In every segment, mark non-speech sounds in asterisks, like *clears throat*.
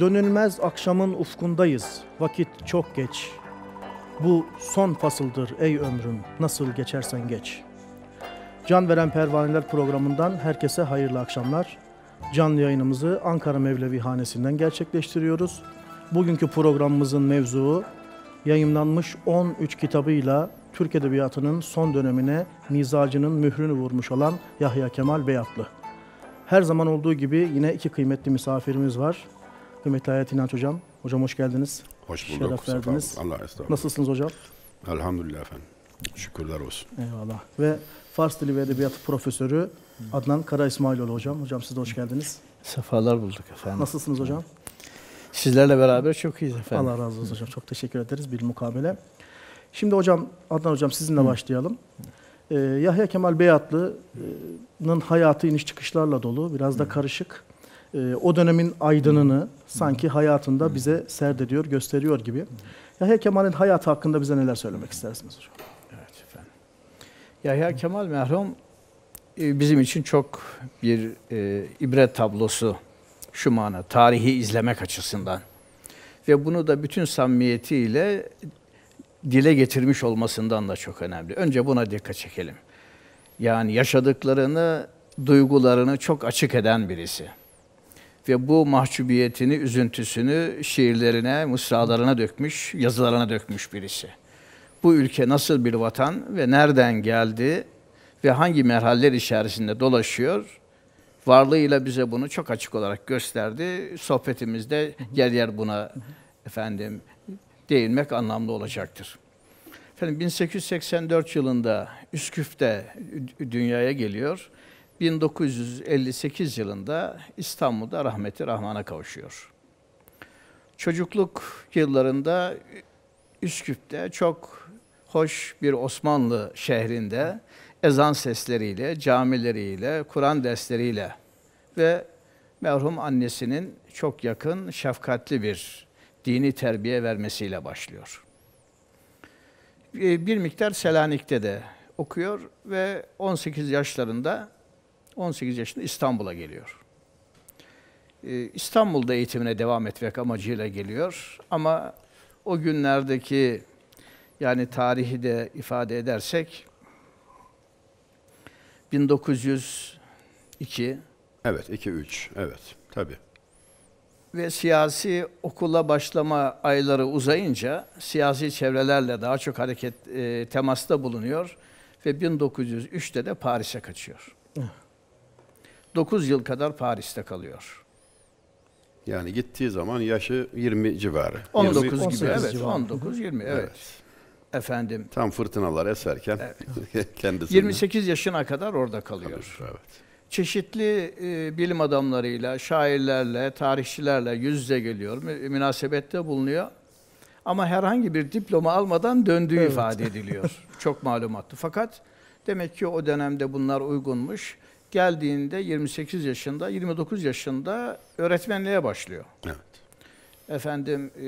Dönülmez akşamın ufkundayız, vakit çok geç. Bu son fasıldır ey ömrüm, nasıl geçersen geç. Can Veren Pervaneler programından herkese hayırlı akşamlar. Canlı yayınımızı Ankara Mevlevi Hanesi'nden gerçekleştiriyoruz. Bugünkü programımızın mevzuu yayınlanmış 13 kitabıyla Türk Edebiyatı'nın son dönemine mizacının mührünü vurmuş olan Yahya Kemal Beyatlı. Her zaman olduğu gibi yine iki kıymetli misafirimiz var. Kıymetli Hayat İnanç Hocam. Hocam hoş geldiniz. Hoş bulduk. Şeref verdiniz. Allah estağfurullah. Nasılsınız hocam? Elhamdülillah efendim. Şükürler olsun. Eyvallah. Ve Fars Dili ve Edebiyatı Profesörü Adnan Kara İsmailoğlu hocam. Hocam siz de hoş geldiniz. Sefalar bulduk efendim. Nasılsınız hocam? Sizlerle beraber çok iyiyiz efendim. Allah razı olsun hocam. Çok teşekkür ederiz bir mukabele. Şimdi hocam, Adnan hocam sizinle başlayalım. Ee, Yahya Kemal Beyatlı'nın hayatı iniş çıkışlarla dolu, biraz da karışık. Ee, o dönemin aydınını, sanki hmm. hayatında hmm. bize serdediyor, gösteriyor gibi. Yahya Kemal'in hayatı hakkında bize neler söylemek istersiniz hocam? Evet efendim. Yahya Kemal merhum e, bizim için çok bir e, ibret tablosu şu mana tarihi izlemek açısından ve bunu da bütün samimiyetiyle dile getirmiş olmasından da çok önemli. Önce buna dikkat çekelim. Yani yaşadıklarını, duygularını çok açık eden birisi ve bu mahcubiyetini, üzüntüsünü şiirlerine, mısralarına dökmüş, yazılarına dökmüş birisi. Bu ülke nasıl bir vatan ve nereden geldi ve hangi merhaller içerisinde dolaşıyor? Varlığıyla bize bunu çok açık olarak gösterdi. Sohbetimizde yer yer buna efendim değinmek anlamlı olacaktır. Efendim 1884 yılında Üsküf'te dünyaya geliyor 1958 yılında İstanbul'da rahmeti rahmana kavuşuyor. Çocukluk yıllarında Üsküp'te çok hoş bir Osmanlı şehrinde ezan sesleriyle, camileriyle, Kur'an dersleriyle ve merhum annesinin çok yakın, şefkatli bir dini terbiye vermesiyle başlıyor. Ee, bir miktar Selanik'te de okuyor ve 18 yaşlarında 18 yaşında İstanbul'a geliyor. Ee, İstanbul'da eğitimine devam etmek amacıyla geliyor ama o günlerdeki yani tarihi de ifade edersek 1902 Evet, 23 Evet. tabi Ve siyasi okula başlama ayları uzayınca siyasi çevrelerle daha çok hareket e, temasta bulunuyor ve 1903'te de Paris'e kaçıyor. Eh. 9 yıl kadar Paris'te kalıyor. Yani gittiği zaman yaşı 20 civarı. 19 20, gibi evet. 19-20 evet. evet. Efendim. Tam fırtınalar eserken evet. *laughs* kendisi. 28 yaşına kadar orada kalıyor. kalıyor evet. Çeşitli e, bilim adamlarıyla, şairlerle, tarihçilerle yüz yüze geliyor, münasebette bulunuyor. Ama herhangi bir diploma almadan döndüğü evet. ifade ediliyor. *laughs* Çok malumatlı. Fakat demek ki o dönemde bunlar uygunmuş geldiğinde 28 yaşında, 29 yaşında öğretmenliğe başlıyor. Evet. Efendim e,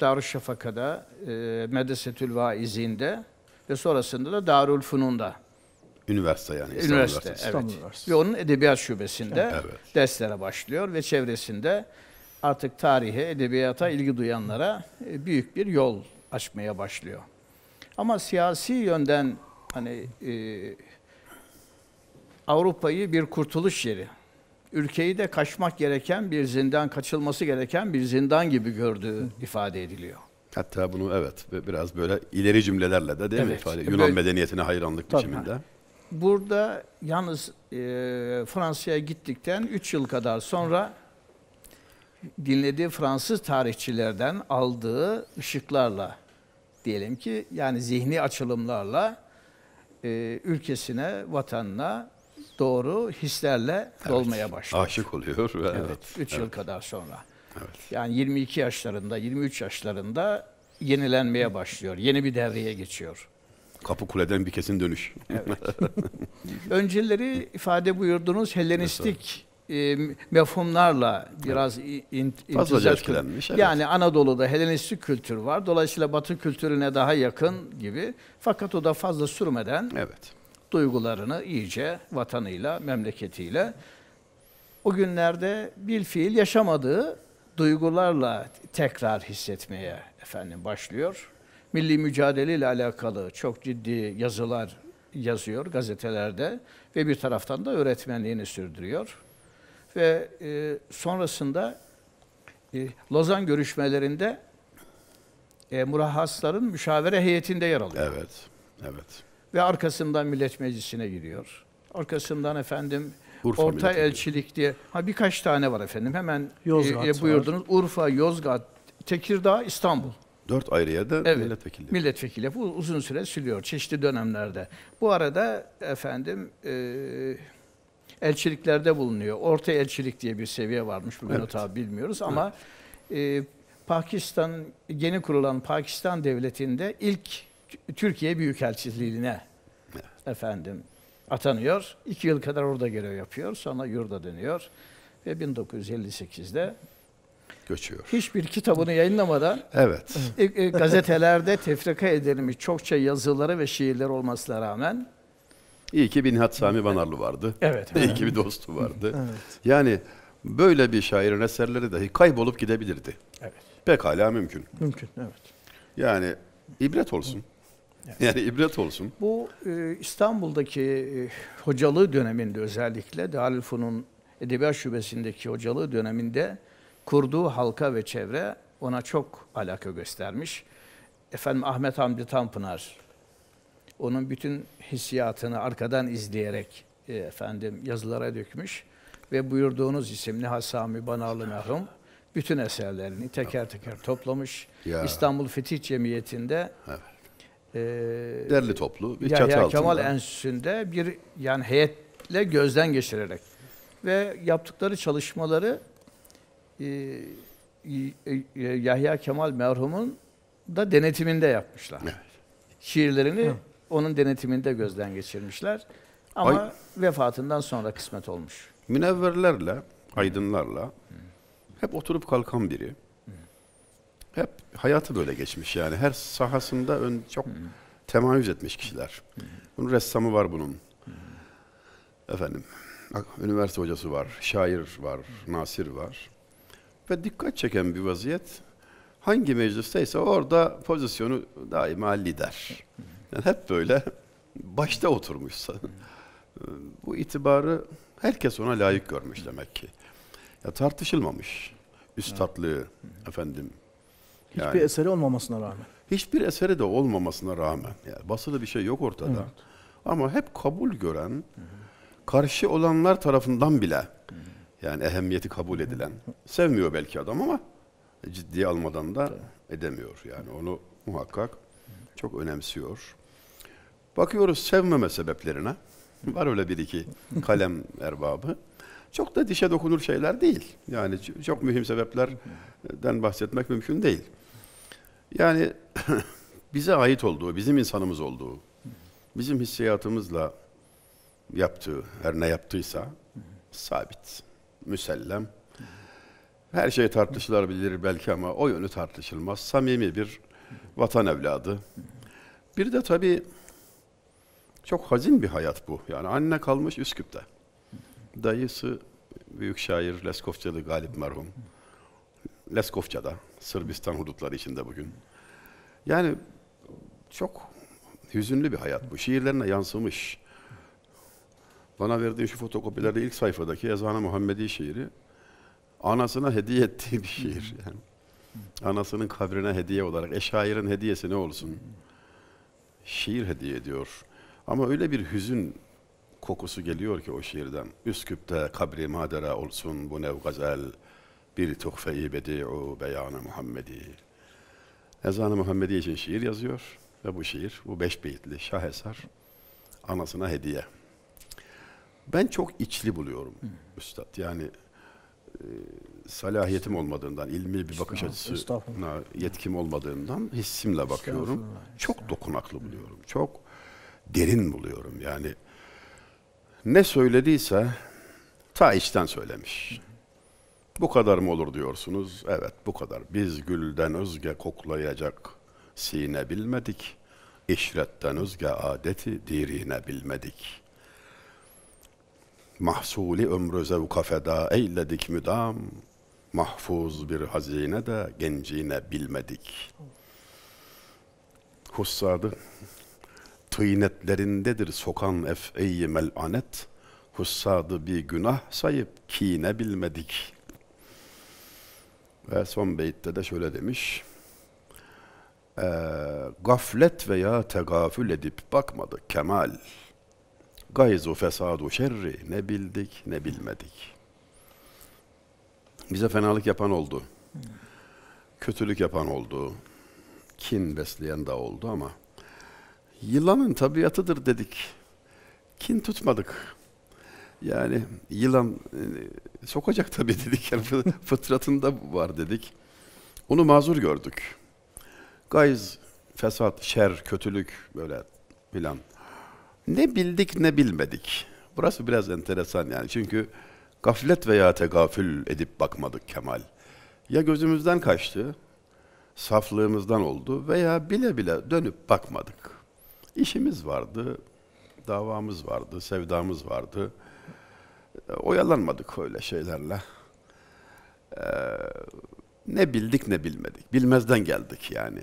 Darüşşafaka'da, e, Medresetül Vaizin'de ve sonrasında da Darül Funun'da. Üniversite yani. İstanbul Üniversite, Üniversitesi. evet. Üniversitesi. Ve onun Edebiyat Şubesi'nde evet. derslere başlıyor ve çevresinde artık tarihe, edebiyata ilgi duyanlara e, büyük bir yol açmaya başlıyor. Ama siyasi yönden hani e, Avrupa'yı bir kurtuluş yeri, ülkeyi de kaçmak gereken bir zindan, kaçılması gereken bir zindan gibi gördüğü ifade ediliyor. Hatta bunu evet biraz böyle ileri cümlelerle de değil evet. mi ifade? E, Yunan böyle, medeniyetine hayranlık tabii. biçiminde. Burada yalnız e, Fransa'ya gittikten 3 yıl kadar sonra dinlediği Fransız tarihçilerden aldığı ışıklarla diyelim ki yani zihni açılımlarla e, ülkesine, vatanına doğru hislerle evet. dolmaya başlıyor. Aşık oluyor. Ve evet. evet. 3 evet. yıl kadar sonra. Evet. Yani 22 yaşlarında, 23 yaşlarında yenilenmeye başlıyor. Yeni bir devreye geçiyor. Kapı kuleden bir kesin dönüş. Evet. Önceleri ifade buyurdunuz Helenistik e, mefhumlarla biraz evet. in, fazlaca etkilenmiş. Evet. Yani Anadolu'da Helenistik kültür var. Dolayısıyla Batı kültürüne daha yakın gibi. Fakat o da fazla sürmeden Evet duygularını iyice vatanıyla, memleketiyle o günlerde bir fiil yaşamadığı duygularla tekrar hissetmeye efendim başlıyor. Milli mücadele ile alakalı çok ciddi yazılar yazıyor gazetelerde ve bir taraftan da öğretmenliğini sürdürüyor. Ve e, sonrasında e, Lozan görüşmelerinde e, murahhasların müşavere heyetinde yer alıyor. Evet, evet ve arkasından Millet Meclisi'ne giriyor. Arkasından efendim Urfa Orta Elçilik diye. Ha birkaç tane var efendim. Hemen e, Yozgat e, buyurdunuz. Var. Urfa, Yozgat, Tekirdağ, İstanbul. Dört ayrı yerde evet, milletvekili. Milletvekili. Bu uzun süre sürüyor çeşitli dönemlerde. Bu arada efendim e, elçiliklerde bulunuyor. Orta elçilik diye bir seviye varmış. Bugün evet. tabi bilmiyoruz ama evet. e, Pakistan yeni kurulan Pakistan devletinde ilk Türkiye Büyükelçiliğine efendim atanıyor. İki yıl kadar orada görev yapıyor. Sonra yurda dönüyor. Ve 1958'de göçüyor. Hiçbir kitabını yayınlamadan evet. E, e, gazetelerde tefrika edilmiş çokça yazıları ve şiirler olmasına rağmen İyi ki bir Binhat Sami Banarlı vardı. Evet. evet. İyi ki bir dostu vardı. evet. Yani böyle bir şairin eserleri dahi kaybolup gidebilirdi. Evet. Pekala mümkün. Mümkün, evet. Yani ibret olsun. Yani ibret olsun. Bu e, İstanbul'daki e, hocalığı döneminde özellikle Darülfun'un Edebiyat Şubesi'ndeki hocalığı döneminde kurduğu halka ve çevre ona çok alaka göstermiş. Efendim Ahmet Hamdi Tanpınar onun bütün hissiyatını arkadan izleyerek e, efendim yazılara dökmüş ve buyurduğunuz isimli Hasami Banarlı merhum bütün eserlerini teker teker toplamış. Ya. İstanbul Fetih Cemiyeti'nde evet e, derli toplu bir Yahya çatı altında. Kemal Enstitüsü'nde bir yani heyetle gözden geçirerek ve yaptıkları çalışmaları e, e, Yahya Kemal merhumun da denetiminde yapmışlar. Evet. Şiirlerini Hı. onun denetiminde gözden geçirmişler. Ama Ay, vefatından sonra kısmet olmuş. Münevverlerle, aydınlarla hep oturup kalkan biri hep hayatı böyle geçmiş yani. Her sahasında ön, çok hmm. temayüz etmiş kişiler. Hmm. Bunun ressamı var bunun. Efendim, üniversite hocası var, şair var, nasir var. Ve dikkat çeken bir vaziyet hangi meclisteyse orada pozisyonu daima lider. Yani hep böyle başta oturmuşsa. Bu itibarı herkes ona layık görmüş demek ki. Ya tartışılmamış üstatlığı hmm. efendim Hiçbir yani, eseri olmamasına rağmen. Hiçbir eseri de olmamasına rağmen. Yani basılı bir şey yok ortada. Evet. Ama hep kabul gören, karşı olanlar tarafından bile yani ehemmiyeti kabul edilen. Sevmiyor belki adam ama ciddiye almadan da edemiyor. Yani onu muhakkak çok önemsiyor. Bakıyoruz sevmeme sebeplerine. Var öyle bir iki kalem *laughs* erbabı. Çok da dişe dokunur şeyler değil. Yani çok mühim sebeplerden bahsetmek mümkün değil. Yani *laughs* bize ait olduğu, bizim insanımız olduğu, bizim hissiyatımızla yaptığı, her ne yaptıysa sabit, müsellem. Her şey tartışılabilir belki ama o yönü tartışılmaz. Samimi bir vatan evladı. Bir de tabii çok hazin bir hayat bu. Yani anne kalmış Üsküp'te. Dayısı büyük şair Leskovçalı Galip merhum. Leskovcada, Sırbistan hudutları içinde bugün. Yani çok hüzünlü bir hayat bu. Şiirlerine yansımış. Bana verdiğin şu fotokopilerde ilk sayfadaki Ezana Muhammedi şiiri anasına hediye ettiği bir şiir. Yani anasının kabrine hediye olarak. E hediyesi ne olsun? Şiir hediye ediyor. Ama öyle bir hüzün kokusu geliyor ki o şiirden. Üsküp'te kabri madera olsun bu nev gazel. Bir tuhfe-i bedi'u beyanı Muhammedi. Ezan-ı Muhammedi için şiir yazıyor ve bu şiir, bu beş beyitli şaheser anasına hediye. Ben çok içli buluyorum Hı. Hmm. Üstad. Yani e, salahiyetim olmadığından, ilmi bir bakış açısına yetkim olmadığından hissimle bakıyorum. Çok dokunaklı buluyorum. Çok derin buluyorum. Yani ne söylediyse ta içten söylemiş. Bu kadar mı olur diyorsunuz? Evet bu kadar. Biz gülden özge koklayacak sine bilmedik. İşretten özge adeti dirine bilmedik. Mahsuli ömrü zevka feda eyledik müdam. Mahfuz bir hazine de gencine bilmedik. Hussadı tıйnetlerindedir sokan efeyi melanet. Hussadı bir günah sayıp kine bilmedik.'' Ve son beyitte de şöyle demiş. E, gaflet veya tegafül edip bakmadık kemal. Gayzu fesadu şerri ne bildik ne bilmedik. Bize fenalık yapan oldu. Kötülük yapan oldu. Kin besleyen de oldu ama yılanın tabiatıdır dedik. Kin tutmadık. Yani yılan e, sokacak tabii *laughs* dedik. Yani fıtratında var dedik. Onu mazur gördük. Gayz, fesat, şer, kötülük böyle filan. Ne bildik ne bilmedik. Burası biraz enteresan yani. Çünkü gaflet veya tegafül edip bakmadık Kemal. Ya gözümüzden kaçtı, saflığımızdan oldu veya bile bile dönüp bakmadık. İşimiz vardı, davamız vardı, sevdamız vardı oyalanmadık öyle şeylerle. Ee, ne bildik ne bilmedik. Bilmezden geldik yani.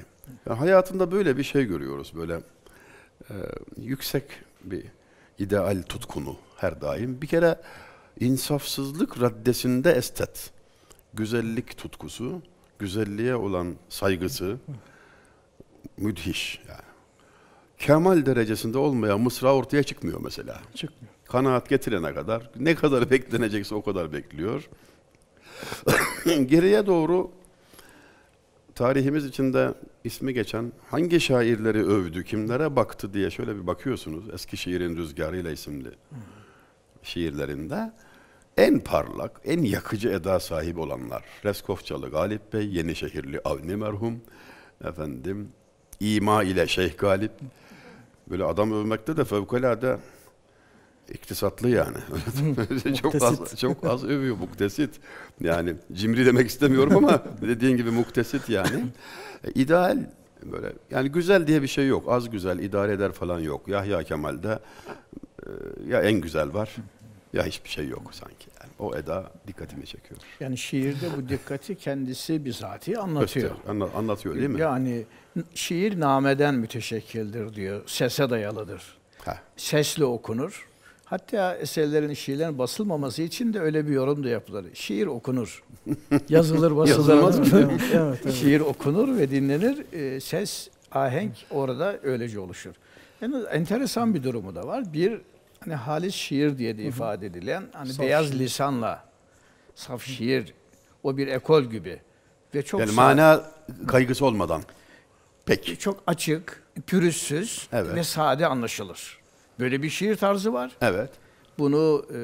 yani hayatında böyle bir şey görüyoruz. Böyle e, yüksek bir ideal tutkunu her daim. Bir kere insafsızlık raddesinde estet. Güzellik tutkusu, güzelliğe olan saygısı müdhiş yani. Kemal derecesinde olmayan mısra ortaya çıkmıyor mesela. Çıkmıyor kanaat getirene kadar ne kadar beklenecekse o kadar bekliyor. *coughs* Geriye doğru tarihimiz içinde ismi geçen hangi şairleri övdü, kimlere baktı diye şöyle bir bakıyorsunuz Eskişehir'in Rüzgarı ile isimli şiirlerinde en parlak, en yakıcı eda sahibi olanlar. Reskofçalı Galip Bey, Yenişehirli Avni merhum, efendim İma ile Şeyh Galip. Böyle adam övmekte de fevkalade İktisatlı yani. *laughs* çok az çok az övüyor muktesit. Yani cimri demek istemiyorum ama *laughs* dediğin gibi muktesit yani. E, böyle yani güzel diye bir şey yok. Az güzel idare eder falan yok. Yahya Kemal'de e, ya en güzel var ya hiçbir şey yok sanki. Yani o eda dikkatimi çekiyor. Yani şiirde bu dikkati kendisi bizatihi anlatıyor. anla, anlatıyor değil mi? Yani şiir nameden müteşekkildir diyor. Sese dayalıdır. Heh. Sesle okunur Hatta eserlerin, şiirlerin basılmaması için de öyle bir yorum da yapılır. Şiir okunur. *laughs* Yazılır, basılır. Yazılmaz mı? evet, evet, *laughs* Şiir okunur ve dinlenir. Ee, ses, ahenk orada öylece oluşur. Yani enteresan bir durumu da var. Bir hani halis şiir diye de ifade edilen hani saf beyaz şiir. lisanla saf şiir o bir ekol gibi ve çok yani mana kaygısı olmadan pek çok açık, pürüzsüz evet. ve sade anlaşılır. Böyle bir şiir tarzı var. Evet. Bunu e,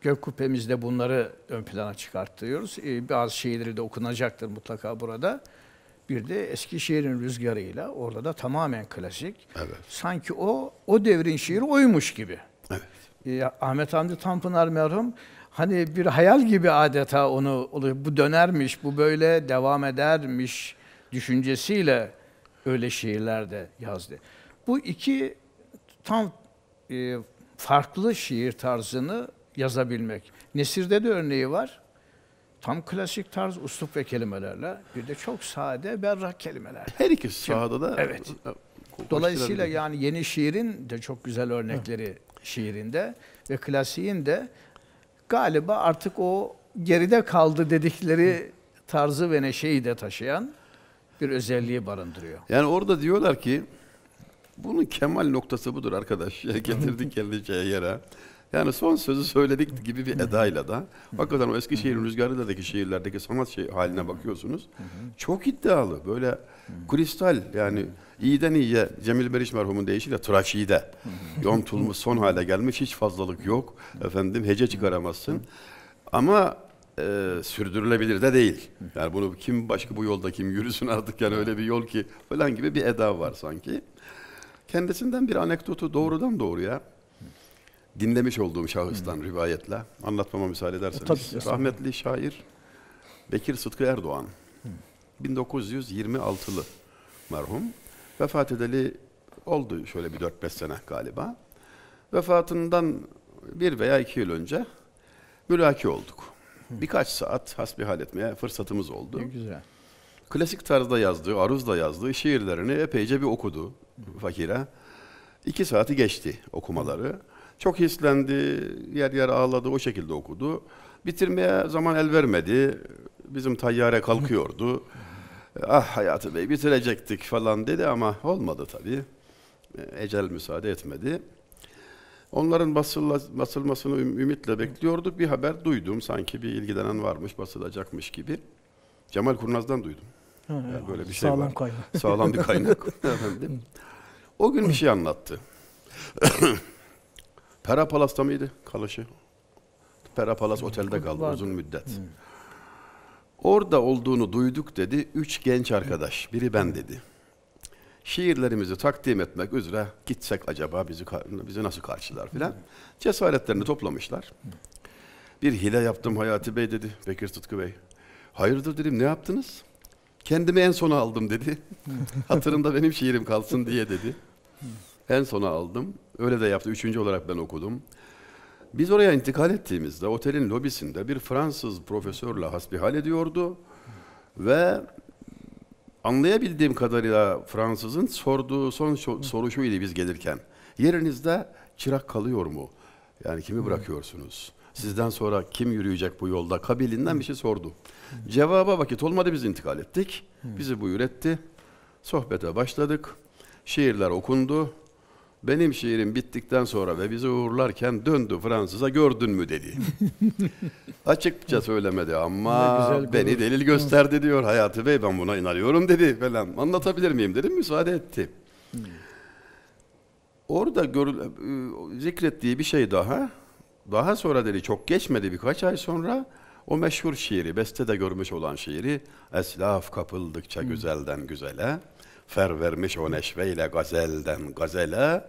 gök kubbemizde bunları ön plana çıkartıyoruz. E, bazı şiirleri de okunacaktır mutlaka burada. Bir de eski şiirin rüzgarıyla orada da tamamen klasik. Evet. Sanki o o devrin şiiri oymuş gibi. Evet. E, Ahmet Hamdi Tanpınar merhum hani bir hayal gibi adeta onu bu dönermiş, bu böyle devam edermiş düşüncesiyle öyle şiirler de yazdı. Bu iki tam e, farklı şiir tarzını yazabilmek. Nesir'de de örneği var. Tam klasik tarz uslup ve kelimelerle bir de çok sade berrak kelimeler. Her ikisi sahada da. Evet. Dolayısıyla yani yeni şiirin de çok güzel örnekleri evet. şiirinde ve klasiğin de galiba artık o geride kaldı dedikleri tarzı ve neşeyi de taşıyan bir özelliği barındırıyor. Yani orada diyorlar ki bunun kemal noktası budur arkadaş. *laughs* Getirdik kendi şey yere. Yani son sözü söyledik gibi bir edayla da. Hakikaten o Eskişehir'in Rüzgarlı'daki şehirlerdeki sanat şey, haline bakıyorsunuz. Çok iddialı. Böyle kristal yani iyiden iyiye Cemil Beriş merhumun deyişiyle tıraşide. Yontulmuş son hale gelmiş hiç fazlalık yok. Efendim hece çıkaramazsın. Ama e, sürdürülebilir de değil. Yani bunu kim başka bu yolda kim yürüsün artık yani öyle bir yol ki falan gibi bir eda var sanki. Kendisinden bir anekdotu doğrudan doğruya dinlemiş olduğum şahıstan hmm. rivayetle anlatmama müsaade e, ederseniz. Tabii, Rahmetli şair Bekir Sıtkı Erdoğan. Hmm. 1926'lı merhum. Vefat edeli oldu şöyle bir 4-5 sene galiba. Vefatından bir veya iki yıl önce mülaki olduk. Birkaç saat hasbihal etmeye fırsatımız oldu. Ne güzel klasik tarzda yazdığı, aruzda yazdığı şiirlerini epeyce bir okudu fakire. İki saati geçti okumaları. Çok hislendi, yer yer ağladı, o şekilde okudu. Bitirmeye zaman el vermedi. Bizim tayyare kalkıyordu. ah Hayati Bey bitirecektik falan dedi ama olmadı tabii. Ecel müsaade etmedi. Onların basılla, basılmasını ümitle bekliyorduk. Bir haber duydum. Sanki bir ilgilenen varmış, basılacakmış gibi. Cemal Kurnaz'dan duydum yani böyle bir şey sağlam var. Kaynak. *laughs* Sağlam bir kaynak. *laughs* o gün bir şey anlattı. *coughs* Pera Palas'ta mıydı kalaşı? Pera Palas hmm, otelde kaldı uzun müddet. Hı. Hmm. Orada olduğunu duyduk dedi. Üç genç hmm. arkadaş. Biri ben dedi. Şiirlerimizi takdim etmek üzere gitsek acaba bizi bizi nasıl karşılar filan. Cesaretlerini toplamışlar. Bir hile yaptım Hayati Bey dedi. Bekir Tutku Bey. Hayırdır dedim ne yaptınız? Kendimi en sona aldım dedi. *laughs* Hatırında benim şiirim kalsın diye dedi. En sona aldım. Öyle de yaptı. Üçüncü olarak ben okudum. Biz oraya intikal ettiğimizde otelin lobisinde bir Fransız profesörle hasbihal ediyordu. Ve anlayabildiğim kadarıyla Fransızın sorduğu son soru şuydu biz gelirken. Yerinizde çırak kalıyor mu? Yani kimi hmm. bırakıyorsunuz? Sizden sonra kim yürüyecek bu yolda? Kabilinden bir şey sordu. Cevaba vakit olmadı biz intikal ettik. Bizi buyur etti, Sohbete başladık. Şiirler okundu. Benim şiirim bittikten sonra ve bizi uğurlarken döndü Fransız'a gördün mü dedi. *laughs* Açıkça söylemedi ama beni delil gösterdi diyor Hayati Bey ben buna inanıyorum dedi falan. Anlatabilir miyim dedim müsaade etti. Hmm. Orada görül e, zikrettiği bir şey daha. Daha sonra dedi çok geçmedi birkaç ay sonra o meşhur şiiri, beste de görmüş olan şiiri, Eslaf kapıldıkça güzelden güzele, fer vermiş o neşveyle gazelden gazele,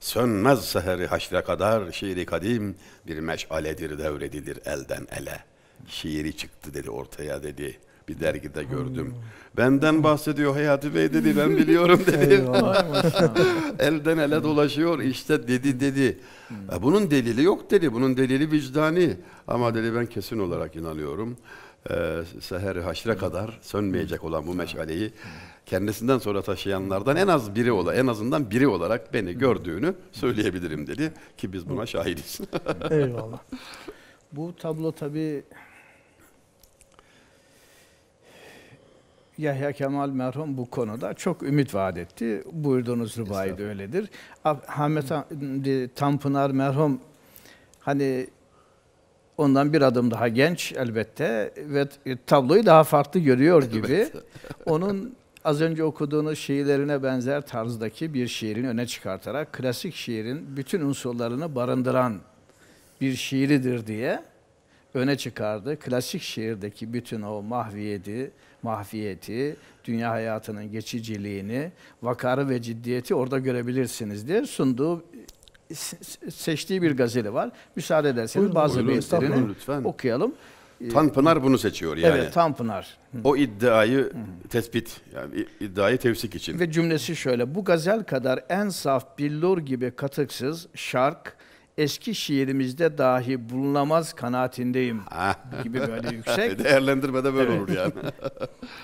sönmez seheri haşre kadar şiiri kadim, bir meşaledir devredilir elden ele. Şiiri çıktı dedi ortaya dedi bir dergide gördüm. Benden bahsediyor Hayati Bey dedi ben biliyorum *laughs* dedi. Elden ele dolaşıyor işte dedi dedi. Hmm. E, bunun delili yok dedi. Bunun delili vicdani. Ama dedi ben kesin olarak inanıyorum. Ee, seher haşre hmm. kadar sönmeyecek olan bu hmm. meşaleyi kendisinden sonra taşıyanlardan en az biri ola en azından biri olarak beni gördüğünü söyleyebilirim dedi ki biz buna şahidiz. Eyvallah. Bu tablo tabii Yahya Kemal merhum bu konuda çok ümit vaat etti. Buyurduğunuz rivayet öyledir. Ahmet Tanpınar merhum hani ondan bir adım daha genç elbette ve tabloyu daha farklı görüyor gibi. *laughs* Onun az önce okuduğunuz şiirlerine benzer tarzdaki bir şiirini öne çıkartarak klasik şiirin bütün unsurlarını barındıran bir şiiridir diye öne çıkardı. Klasik şiirdeki bütün o mahviyeti, mahviyeti, dünya hayatının geçiciliğini, vakarı ve ciddiyeti orada görebilirsiniz diye sunduğu seçtiği bir gazeli var. Müsaade ederseniz buyurun, bazı beyitlerini okuyalım. Ee, Tanpınar bunu seçiyor yani. Evet, Tanpınar. O iddiayı tespit, yani iddiayı tevsik için. Ve cümlesi şöyle, bu gazel kadar en saf billur gibi katıksız, şark, eski şiirimizde dahi bulunamaz kanaatindeyim gibi böyle yüksek. *laughs* Değerlendirmede böyle evet. olur yani. *laughs*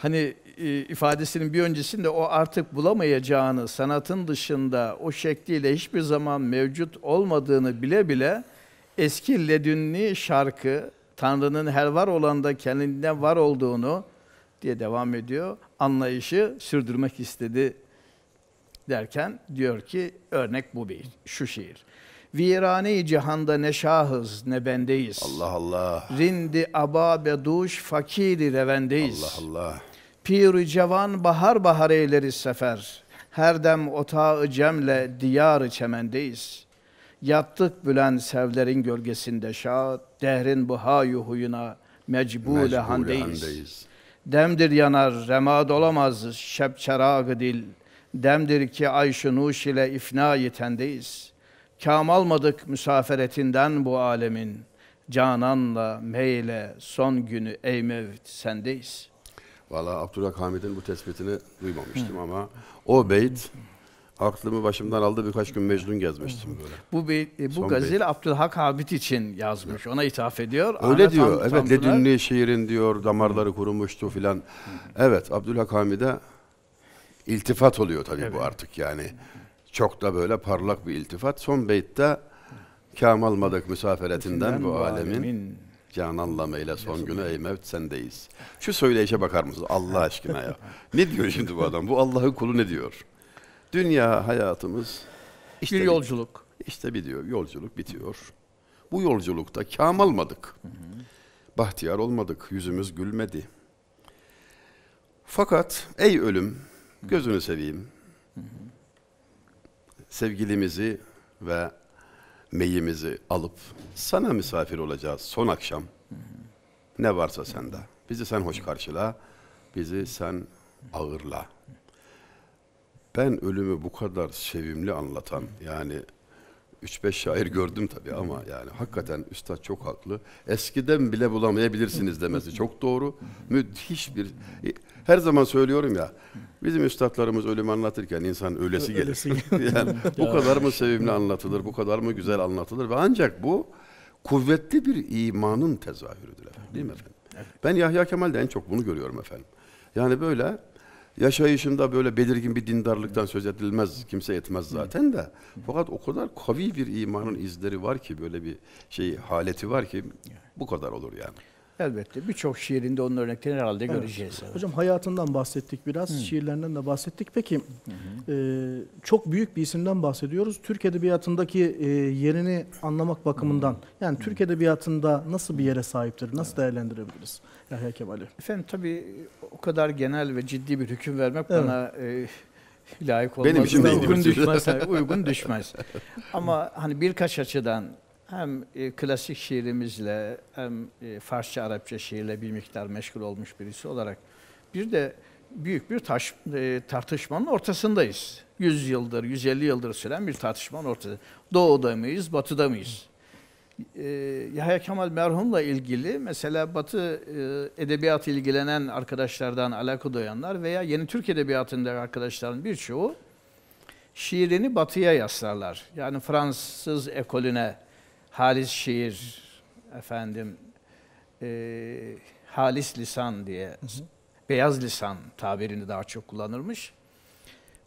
hani e, ifadesinin bir öncesinde o artık bulamayacağını, sanatın dışında o şekliyle hiçbir zaman mevcut olmadığını bile bile eski ledünni şarkı Tanrı'nın her var olanda kendinden var olduğunu diye devam ediyor. Anlayışı sürdürmek istedi derken diyor ki örnek bu bir şu şiir virane cihanda ne şahız ne bendeyiz. Allah Allah. Rindi aba beduş fakiri revendeyiz. Allah Allah. Pir-i cevan bahar bahar eyleriz sefer. Her dem otağı cemle diyarı çemendeyiz. Yattık bülen sevlerin gölgesinde şad, dehrin buhayu huyuna mecbule, mecbule handeyiz. handeyiz. Demdir yanar, remad olamaz şep çeragı dil. Demdir ki ayşu nuş ile ifna yitendeyiz.'' Kam almadık misafiretinden bu alemin. Cananla, meyle, son günü ey mevt sendeyiz. Valla Abdullah Hamid'in bu tespitini duymamıştım ama o beyt aklımı başımdan aldı birkaç gün Mecnun gezmiştim böyle. Bu beyt, e, bu Son gazeli beyt. Abdülhak Hamid için yazmış. Ona ithaf ediyor. Öyle Ahmet diyor. Tam, evet Ledünni şiirin diyor damarları kurumuştu filan. Evet Abdülhak Hamid'e iltifat oluyor tabii evet. bu artık yani. Çok da böyle parlak bir iltifat. Son beytte kam almadık misaferetinden bu alemin. alemin. Cananla ile son günü ey mevt sendeyiz. Şu söyleyişe bakar mısınız Allah aşkına ya. ne diyor şimdi bu adam? Bu Allah'ın kulu ne diyor? Dünya hayatımız işte bir yolculuk. Bir, işte bir diyor yolculuk bitiyor. Bu yolculukta kam almadık. Bahtiyar olmadık. Yüzümüz gülmedi. Fakat ey ölüm gözünü seveyim. Hı hı sevgilimizi ve meyimizi alıp sana misafir olacağız son akşam. Ne varsa sende. Bizi sen hoş karşıla, bizi sen ağırla. Ben ölümü bu kadar sevimli anlatan, yani 3-5 şair gördüm tabii ama yani hakikaten üstad çok haklı. Eskiden bile bulamayabilirsiniz demesi çok doğru. Müthiş bir... Her zaman söylüyorum ya, bizim üstadlarımız ölümü anlatırken insan ölesi gelir. Ölesi *laughs* gelir. yani bu kadar mı sevimli anlatılır, bu kadar mı güzel anlatılır ve ancak bu kuvvetli bir imanın tezahürüdür efendim, değil mi efendim? Ben Yahya Kemal'de en çok bunu görüyorum efendim. Yani böyle Yaşayışında böyle belirgin bir dindarlıktan söz edilmez. Kimse etmez zaten de. Fakat o kadar kavi bir imanın izleri var ki böyle bir şey haleti var ki bu kadar olur yani. Elbette. Birçok şiirinde onun örneklerini herhalde evet. göreceğiz. Evet. Hocam hayatından bahsettik biraz, Hı. şiirlerinden de bahsettik. Peki Hı. E, çok büyük bir isimden bahsediyoruz. Türk Edebiyatı'ndaki e, yerini anlamak bakımından, Hı. yani Türk Edebiyatı'nda nasıl bir yere sahiptir, nasıl evet. değerlendirebiliriz Yahya Kemal Efendim tabii o kadar genel ve ciddi bir hüküm vermek evet. bana... E, layık olmaz. Benim için uygun düşmez. uygun *laughs* düşmez. Ama hani birkaç açıdan hem e, klasik şiirimizle hem e, Farsça Arapça şiirle bir miktar meşgul olmuş birisi olarak bir de büyük bir taş, e, tartışmanın ortasındayız. 100 yıldır, 150 yıldır süren bir tartışmanın ortasında. Doğu'da mıyız, batıda mıyız? E, Yahya Kemal merhumla ilgili mesela Batı e, edebiyatı ilgilenen arkadaşlardan alaka duyanlar veya Yeni Türk Edebiyatı'nda arkadaşların birçoğu şiirini batıya yaslarlar. Yani Fransız ekolüne, halis şiir, efendim e, halis lisan diye, hı hı. beyaz lisan tabirini daha çok kullanırmış.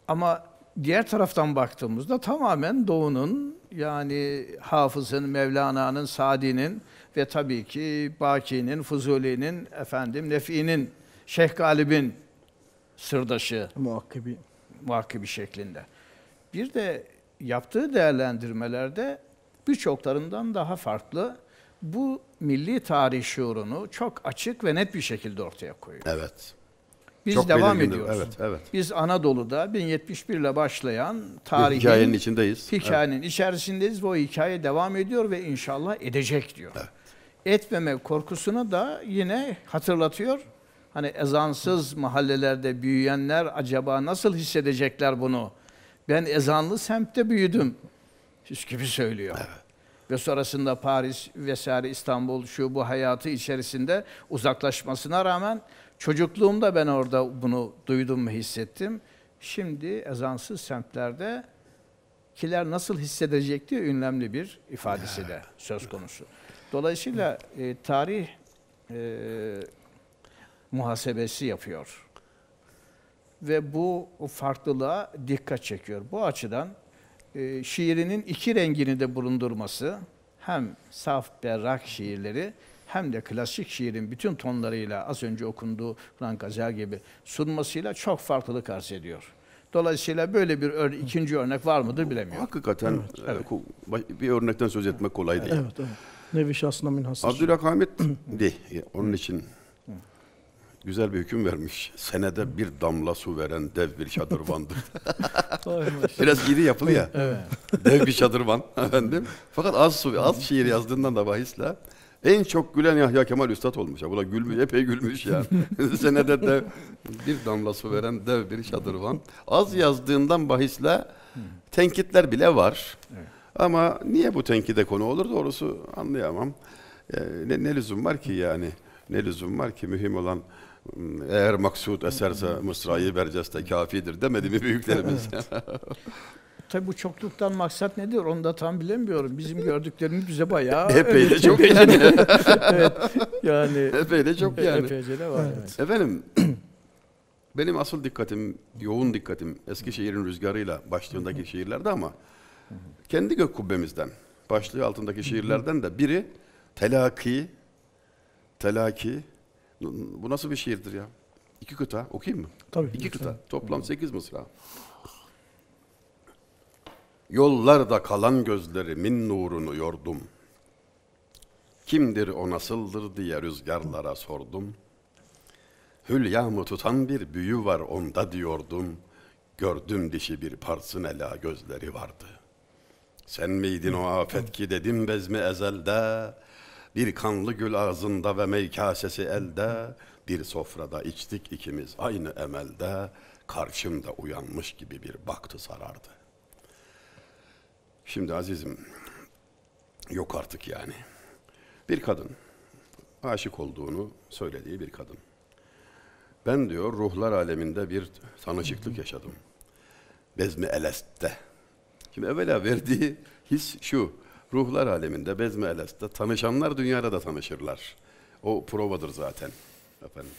Ama diğer taraftan baktığımızda tamamen Doğu'nun yani Hafız'ın, Mevlana'nın, Sadi'nin ve tabii ki Baki'nin, Fuzuli'nin, efendim Nefi'nin, Şeyh Galib'in sırdaşı. Muhakkibi. Muhakkibi şeklinde. Bir de yaptığı değerlendirmelerde birçoklarından daha farklı bu milli tarih şuurunu çok açık ve net bir şekilde ortaya koyuyor. Evet. Biz çok devam ediyoruz. Evet, evet. Biz Anadolu'da 1071 ile başlayan tarihin hikayenin içindeyiz. Hikayenin evet. içerisindeyiz ve o hikaye devam ediyor ve inşallah edecek diyor. Evet. Etmeme korkusunu da yine hatırlatıyor. Hani ezansız mahallelerde büyüyenler acaba nasıl hissedecekler bunu? Ben ezanlı semtte büyüdüm. Süs gibi söylüyor. Evet. Ve sonrasında Paris vesaire İstanbul şu bu hayatı içerisinde uzaklaşmasına rağmen çocukluğumda ben orada bunu duydum ve hissettim. Şimdi ezansız semtlerde kiler nasıl hissedecek diye ünlemli bir ifadesi de söz konusu. Dolayısıyla e, tarih e, muhasebesi yapıyor. Ve bu farklılığa dikkat çekiyor. Bu açıdan e, şiirinin iki rengini de bulundurması, hem saf berrak şiirleri hem de klasik şiirin bütün tonlarıyla az önce okunduğu Frank Gazel gibi sunmasıyla çok farklılık arz ediyor. Dolayısıyla böyle bir ör ikinci örnek var mıdır bilemiyorum. Hakikaten evet. evet. bir örnekten söz etmek kolay değil. Evet, evet. Nevi şahsına münhasır. Abdülhak Hamid onun için güzel bir hüküm vermiş. Senede bir damla su veren dev bir şadırvandır. *laughs* Biraz giri yapılı ya. Evet. Dev bir şadırvan *laughs* efendim. Fakat az su, az şiir yazdığından da bahisle en çok gülen Yahya Kemal Üstad olmuş. Ya. Bu da gülmüş, epey gülmüş ya. *laughs* Senede de bir damla su veren dev bir şadırvan. Az yazdığından bahisle hmm. tenkitler bile var. Ama niye bu tenkide konu olur doğrusu anlayamam. Ee, ne, ne lüzum var ki yani? Ne lüzum var ki mühim olan eğer maksut eserse mısrayı berceste kafidir demedi mi büyüklerimiz? Evet. *laughs* Tabii bu çokluktan maksat nedir onu da tam bilemiyorum. Bizim gördüklerimiz bize bayağı... *laughs* *laughs* Epey de çok yani. evet, yani. Epey de çok yani. Epeyce de var. Evet. evet. Efendim, *clears throat* benim asıl dikkatim, yoğun dikkatim Eskişehir'in rüzgarıyla başlığındaki şiirlerde ama kendi gök kubbemizden, başlığı altındaki şiirlerden de biri telaki, telaki, bu nasıl bir şiirdir ya? İki kıta okuyayım mı? Tabii. İki lütfen. kıta. Toplam sekiz mısra. Yollarda kalan gözlerimin nurunu yordum. Kimdir o nasıldır diye rüzgarlara sordum. Hülyamı tutan bir büyü var onda diyordum. Gördüm dişi bir parsınela gözleri vardı. Sen miydin o afet ki dedim bezmi ezelde. Bir kanlı gül ağzında ve meykasesi elde, bir sofrada içtik ikimiz aynı emelde, karşımda uyanmış gibi bir baktı sarardı. Şimdi azizim, yok artık yani. Bir kadın, aşık olduğunu söylediği bir kadın. Ben diyor ruhlar aleminde bir tanışıklık yaşadım. Bezmi Elest'te. Şimdi evvela verdiği his şu ruhlar aleminde, bezme eleste tanışanlar dünyada da tanışırlar. O provadır zaten. Efendim.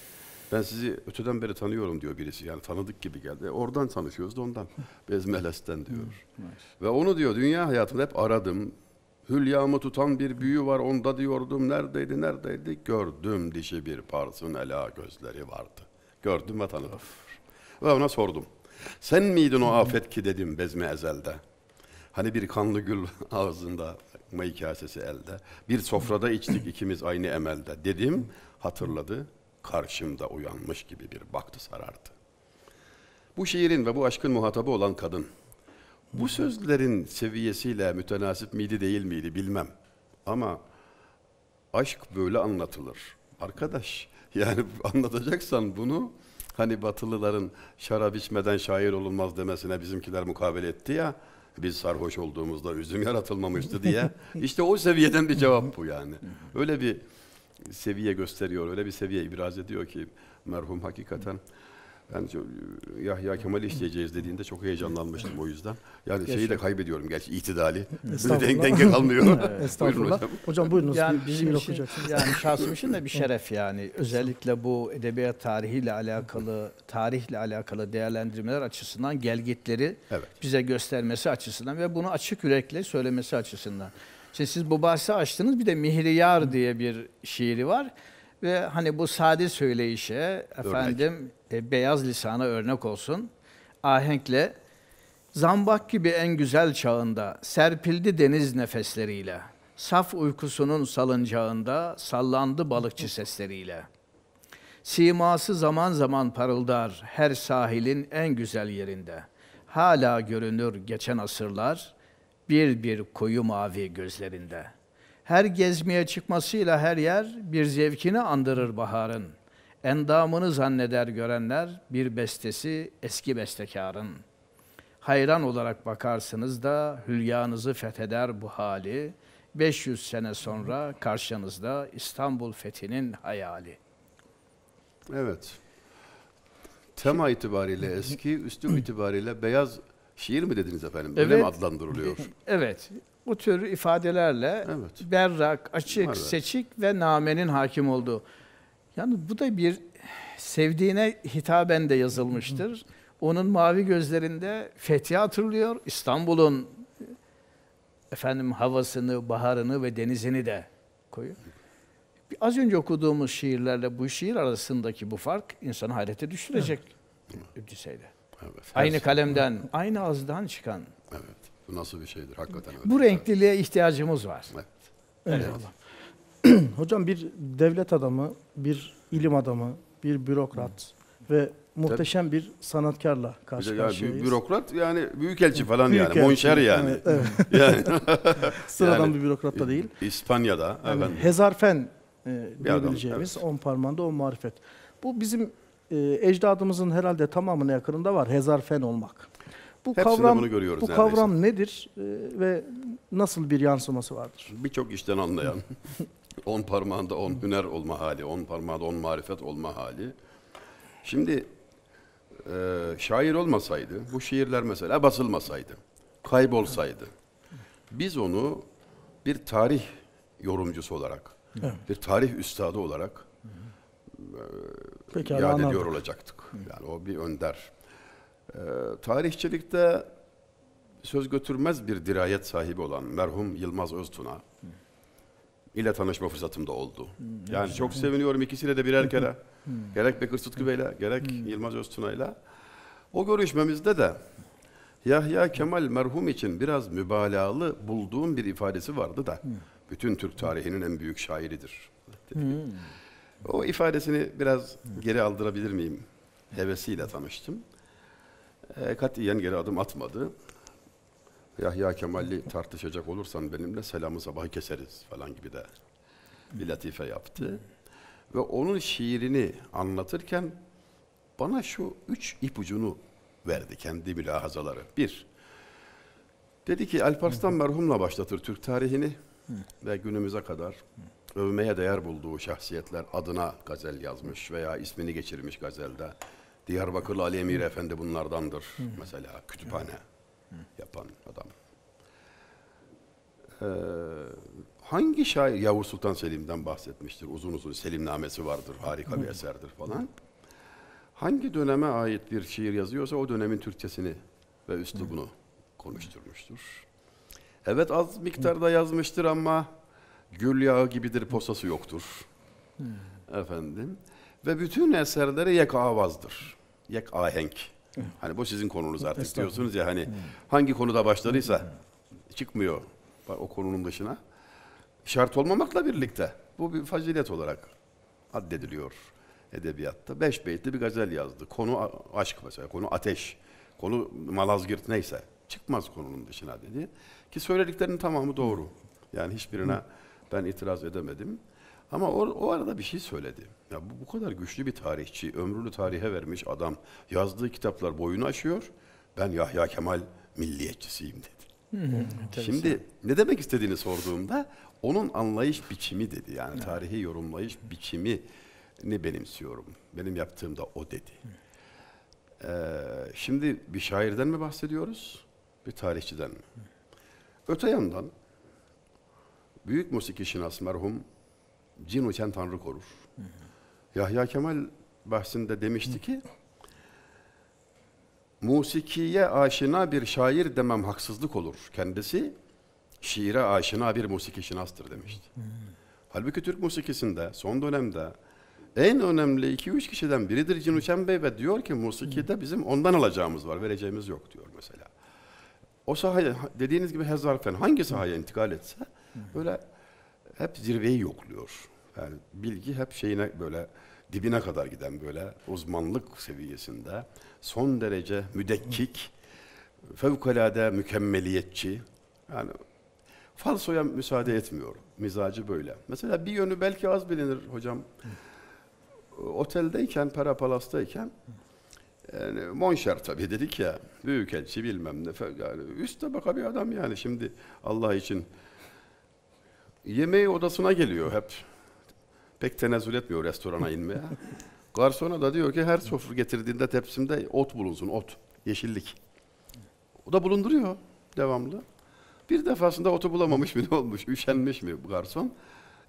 Ben sizi öteden beri tanıyorum diyor birisi. Yani tanıdık gibi geldi. E, oradan tanışıyoruz da ondan. Bezmeles'ten diyor. Ve onu diyor dünya hayatımda hep aradım. Hülyamı tutan bir büyü var onda diyordum. Neredeydi neredeydi? Gördüm dişi bir parsın ela gözleri vardı. Gördüm ve tanıdım. Ve ona sordum. Sen miydin o afet ki dedim bezme ezelde. Hani bir kanlı gül *laughs* ağzında, mayı kasesi elde. Bir sofrada içtik ikimiz aynı emelde dedim, hatırladı. Karşımda uyanmış gibi bir baktı sarardı. Bu şiirin ve bu aşkın muhatabı olan kadın. Bu sözlerin seviyesiyle mütenasip miydi değil miydi bilmem. Ama aşk böyle anlatılır. Arkadaş *laughs* yani anlatacaksan bunu hani batılıların şarap içmeden şair olunmaz demesine bizimkiler mukabele etti ya biz sarhoş olduğumuzda üzüm yaratılmamıştı diye. *laughs* İşte o seviyeden bir cevap bu yani. Öyle bir seviye gösteriyor, öyle bir seviye ibraz ediyor ki merhum hakikaten yani e, Yahya Kemal'i isteyeceğiz dediğinde çok heyecanlanmıştım o yüzden. Yani Yaşın. şeyi de kaybediyorum gerçi itidali. Denge, *laughs* denge kalmıyor. *laughs* evet. Buyurun hocam. hocam buyurunuz. Yani bizim için, şey, yani şahsım için de bir şeref yani. Özellikle bu edebiyat tarihiyle alakalı, tarihle alakalı değerlendirmeler açısından gelgitleri evet. bize göstermesi açısından ve bunu açık yürekle söylemesi açısından. Şimdi siz bu bahsi açtınız bir de Mihriyar diye bir şiiri var ve hani bu sade söyleyişe efendim Örnek e, beyaz lisana örnek olsun. Ahenkle Zambak gibi en güzel çağında serpildi deniz nefesleriyle. Saf uykusunun salıncağında sallandı balıkçı sesleriyle. Siması zaman zaman parıldar her sahilin en güzel yerinde. Hala görünür geçen asırlar bir bir koyu mavi gözlerinde. Her gezmeye çıkmasıyla her yer bir zevkini andırır baharın.'' endamını zanneder görenler bir bestesi eski bestekarın. Hayran olarak bakarsınız da hülyanızı fetheder bu hali. 500 sene sonra karşınızda İstanbul fethinin hayali. Evet. Tema itibariyle eski, üslub itibariyle beyaz şiir mi dediniz efendim? Böyle evet. mi adlandırılıyor? *laughs* evet. Bu tür ifadelerle evet. berrak, açık, Var seçik ve namenin hakim olduğu yani bu da bir sevdiğine hitaben de yazılmıştır. Onun mavi gözlerinde fethi hatırlıyor. İstanbul'un efendim havasını, baharını ve denizini de koyuyor. Az önce okuduğumuz şiirlerle bu şiir arasındaki bu fark insanı hayrete düşürecek evet. Evet, aynı şey- kalemden, evet. aynı ağızdan çıkan. Evet. Bu nasıl bir şeydir hakikaten öyle. Bu renkliliğe ihtiyacımız var. Evet. Öyle evet. *clears throat* Hocam bir devlet adamı, bir ilim adamı, bir bürokrat ve muhteşem bir sanatkarla karşı karşıyayız. bü- bürokrat yani büyükelçi falan yani. Büyükelçi, Monşer yani. evet, *laughs* yani *laughs* *laughs* Sıradan Yani- bir bürokrat da değil. İspanya'da efendim. Hezarfen e, adam, diyebileceğimiz on parmağında on marifet. Bu bizim e, ecdadımızın herhalde tamamına yakınında var hezarfen olmak. Bu Hepsinde kavram bunu görüyoruz bu neredeyse. kavram nedir e, ve nasıl bir yansıması vardır? Birçok işten anlayan, on parmağında on hüner olma hali, on parmağında on marifet olma hali. Şimdi e, şair olmasaydı, bu şiirler mesela basılmasaydı, kaybolsaydı, biz onu bir tarih yorumcusu olarak, bir tarih üstadı olarak e, Peki, iade ediyor olacaktık. Yani o bir önder. E, tarihçilikte söz götürmez bir dirayet sahibi olan merhum Yılmaz Öztuna, ile tanışma fırsatım da oldu. Hmm, yani çok seviniyorum ikisiyle de birer kere. Hmm. Gerek Bekir Sıtkı Bey'le, gerek hmm. Yılmaz Öztunay'la. O görüşmemizde de Yahya Kemal merhum için biraz mübalağalı bulduğum bir ifadesi vardı da hmm. bütün Türk tarihinin en büyük şairidir. Hmm. O ifadesini biraz geri aldırabilir miyim? Hevesiyle tanıştım. E, katiyen geri adım atmadı. Yahya Kemal'i tartışacak olursan benimle selamı sabahı keseriz falan gibi de bir latife yaptı. Ve onun şiirini anlatırken bana şu üç ipucunu verdi kendi mülahazaları. Bir, dedi ki Alparslan merhumla başlatır Türk tarihini ve günümüze kadar övmeye değer bulduğu şahsiyetler adına gazel yazmış veya ismini geçirmiş gazelde. Diyarbakırlı Ali Emir Efendi bunlardandır mesela kütüphane yapan adam. Ee, hangi şair Yavuz Sultan Selim'den bahsetmiştir? Uzun uzun Selimnamesi vardır, harika bir eserdir falan. Hangi döneme ait bir şiir yazıyorsa o dönemin Türkçesini ve üslubunu konuşturmuştur. Evet az miktarda yazmıştır ama gül yağı gibidir posası yoktur. Efendim. Ve bütün eserleri yek avazdır. Yek ahenk Hani bu sizin konunuz artık diyorsunuz ya hani hmm. hangi konuda başladıysa hmm. çıkmıyor o konunun dışına. Şart olmamakla birlikte bu bir fazilet olarak addediliyor edebiyatta. Beş beytli bir gazel yazdı. Konu aşk mesela, konu ateş, konu malazgirt neyse. Çıkmaz konunun dışına dedi. Ki söylediklerinin tamamı doğru. Yani hiçbirine ben itiraz edemedim. Ama o, o arada bir şey söyledi. Ya bu, bu kadar güçlü bir tarihçi, ömrünü tarihe vermiş adam, yazdığı kitaplar boyunu aşıyor. Ben Yahya Kemal milliyetçisiyim dedi. Şimdi ne demek istediğini sorduğumda onun anlayış biçimi dedi. Yani tarihi yorumlayış biçimi ne benimsiyorum. Benim yaptığım da o dedi. Ee, şimdi bir şairden mi bahsediyoruz? Bir tarihçiden mi? Öte yandan büyük musikişinas merhum cin uçan Tanrı korur. Hı Yahya Kemal bahsinde demişti ki, musikiye aşina bir şair demem haksızlık olur. Kendisi şiire aşina bir musiki şinastır demişti. Halbuki Türk musikisinde son dönemde en önemli iki üç kişiden biridir Cin Uçan Bey ve diyor ki musikide bizim ondan alacağımız var, vereceğimiz yok diyor mesela. O sahaya dediğiniz gibi hezarfen hangi sahaya intikal etse böyle hep zirveyi yokluyor. Yani bilgi hep şeyine böyle dibine kadar giden böyle uzmanlık seviyesinde son derece müdekkik, fevkalade mükemmeliyetçi. Yani falsoya müsaade etmiyor. Mizacı böyle. Mesela bir yönü belki az bilinir hocam. Oteldeyken, Pera Palas'tayken yani Monşer tabii dedik ya, büyükelçi bilmem ne yani üst tabaka bir adam yani şimdi Allah için yemeği odasına geliyor hep pek tenezzül etmiyor restorana inmeye. *laughs* Garsona da diyor ki her sofra getirdiğinde tepsimde ot bulunsun, ot, yeşillik. O da bulunduruyor devamlı. Bir defasında otu bulamamış mı ne olmuş, üşenmiş mi bu garson?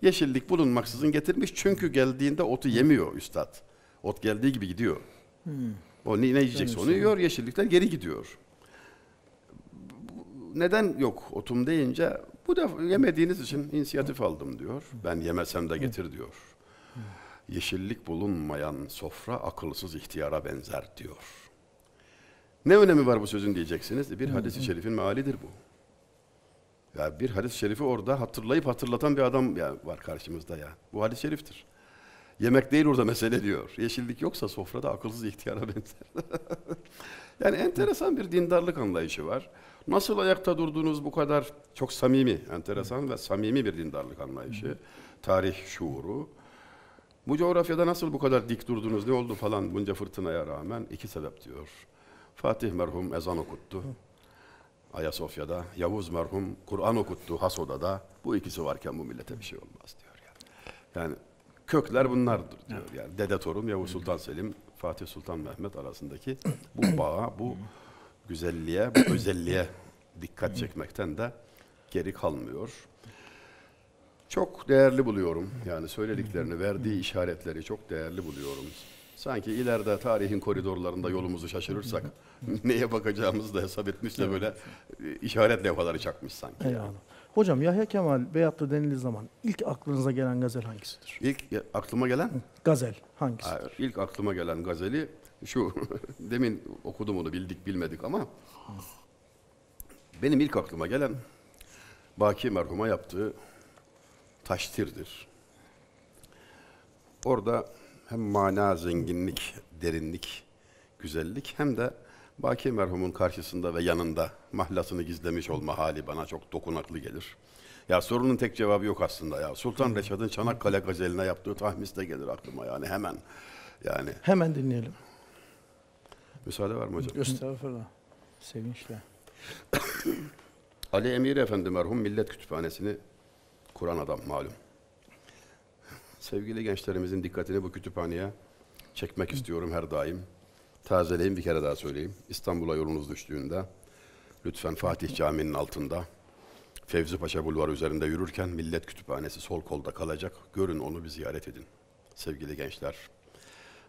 Yeşillik bulunmaksızın getirmiş çünkü geldiğinde otu yemiyor üstad. Ot geldiği gibi gidiyor. Hmm. O ne, ne yiyecekse onu yiyor, yeşillikler geri gidiyor. Neden yok otum deyince bu da yemediğiniz için inisiyatif aldım diyor. Ben yemesem de getir diyor. Yeşillik bulunmayan sofra akılsız ihtiyara benzer diyor. Ne önemi var bu sözün diyeceksiniz. Bir hadis-i şerifin mealidir bu. Ya bir hadis-i şerifi orada hatırlayıp hatırlatan bir adam ya var karşımızda ya. Bu hadis-i şeriftir. Yemek değil orada mesele diyor. Yeşillik yoksa sofrada akılsız ihtiyara *laughs* benzer. yani enteresan bir dindarlık anlayışı var. Nasıl ayakta durduğunuz bu kadar çok samimi, enteresan ve samimi bir dindarlık anlayışı, tarih şuuru. Bu coğrafyada nasıl bu kadar dik durdunuz, ne oldu falan bunca fırtınaya rağmen iki sebep diyor. Fatih merhum ezan okuttu. Ayasofya'da, Yavuz merhum Kur'an okuttu Hasoda'da. Bu ikisi varken bu millete bir şey olmaz diyor. Yani, yani kökler bunlardır diyor. Yani dede torun Yavuz Sultan Selim, Fatih Sultan Mehmet arasındaki bu *clears throat* bağa, bu güzelliğe, bu *coughs* özelliğe dikkat çekmekten de geri kalmıyor. Çok değerli buluyorum. Yani söylediklerini, verdiği işaretleri çok değerli buluyorum. Sanki ileride tarihin koridorlarında yolumuzu şaşırırsak *laughs* neye bakacağımızı da hesap etmişle böyle işaret levhaları çakmış sanki. Yani. Hocam Yahya Kemal Beyatlı denildiği zaman ilk aklınıza gelen gazel hangisidir? İlk aklıma gelen? Gazel hangisidir? Hayır, ilk aklıma gelen gazeli şu *laughs* demin okudum onu bildik bilmedik ama benim ilk aklıma gelen Baki merhuma yaptığı taştirdir. Orada hem mana zenginlik, derinlik, güzellik hem de Baki merhumun karşısında ve yanında mahlasını gizlemiş olma hali bana çok dokunaklı gelir. Ya sorunun tek cevabı yok aslında ya. Sultan Reşad'ın Çanakkale gazeline yaptığı tahmis de gelir aklıma yani hemen. Yani hemen dinleyelim. Müsaade var mı hocam? Estağfurullah. Sevinçle. *coughs* Ali Emir Efendi merhum Millet Kütüphanesini kuran adam malum. *laughs* Sevgili gençlerimizin dikkatini bu kütüphaneye çekmek istiyorum her daim. Tazeleyin bir kere daha söyleyeyim. İstanbul'a yolunuz düştüğünde lütfen Fatih Camii'nin altında Fevzi Paşa Bulvarı üzerinde yürürken Millet Kütüphanesi sol kolda kalacak. Görün onu bir ziyaret edin. Sevgili gençler,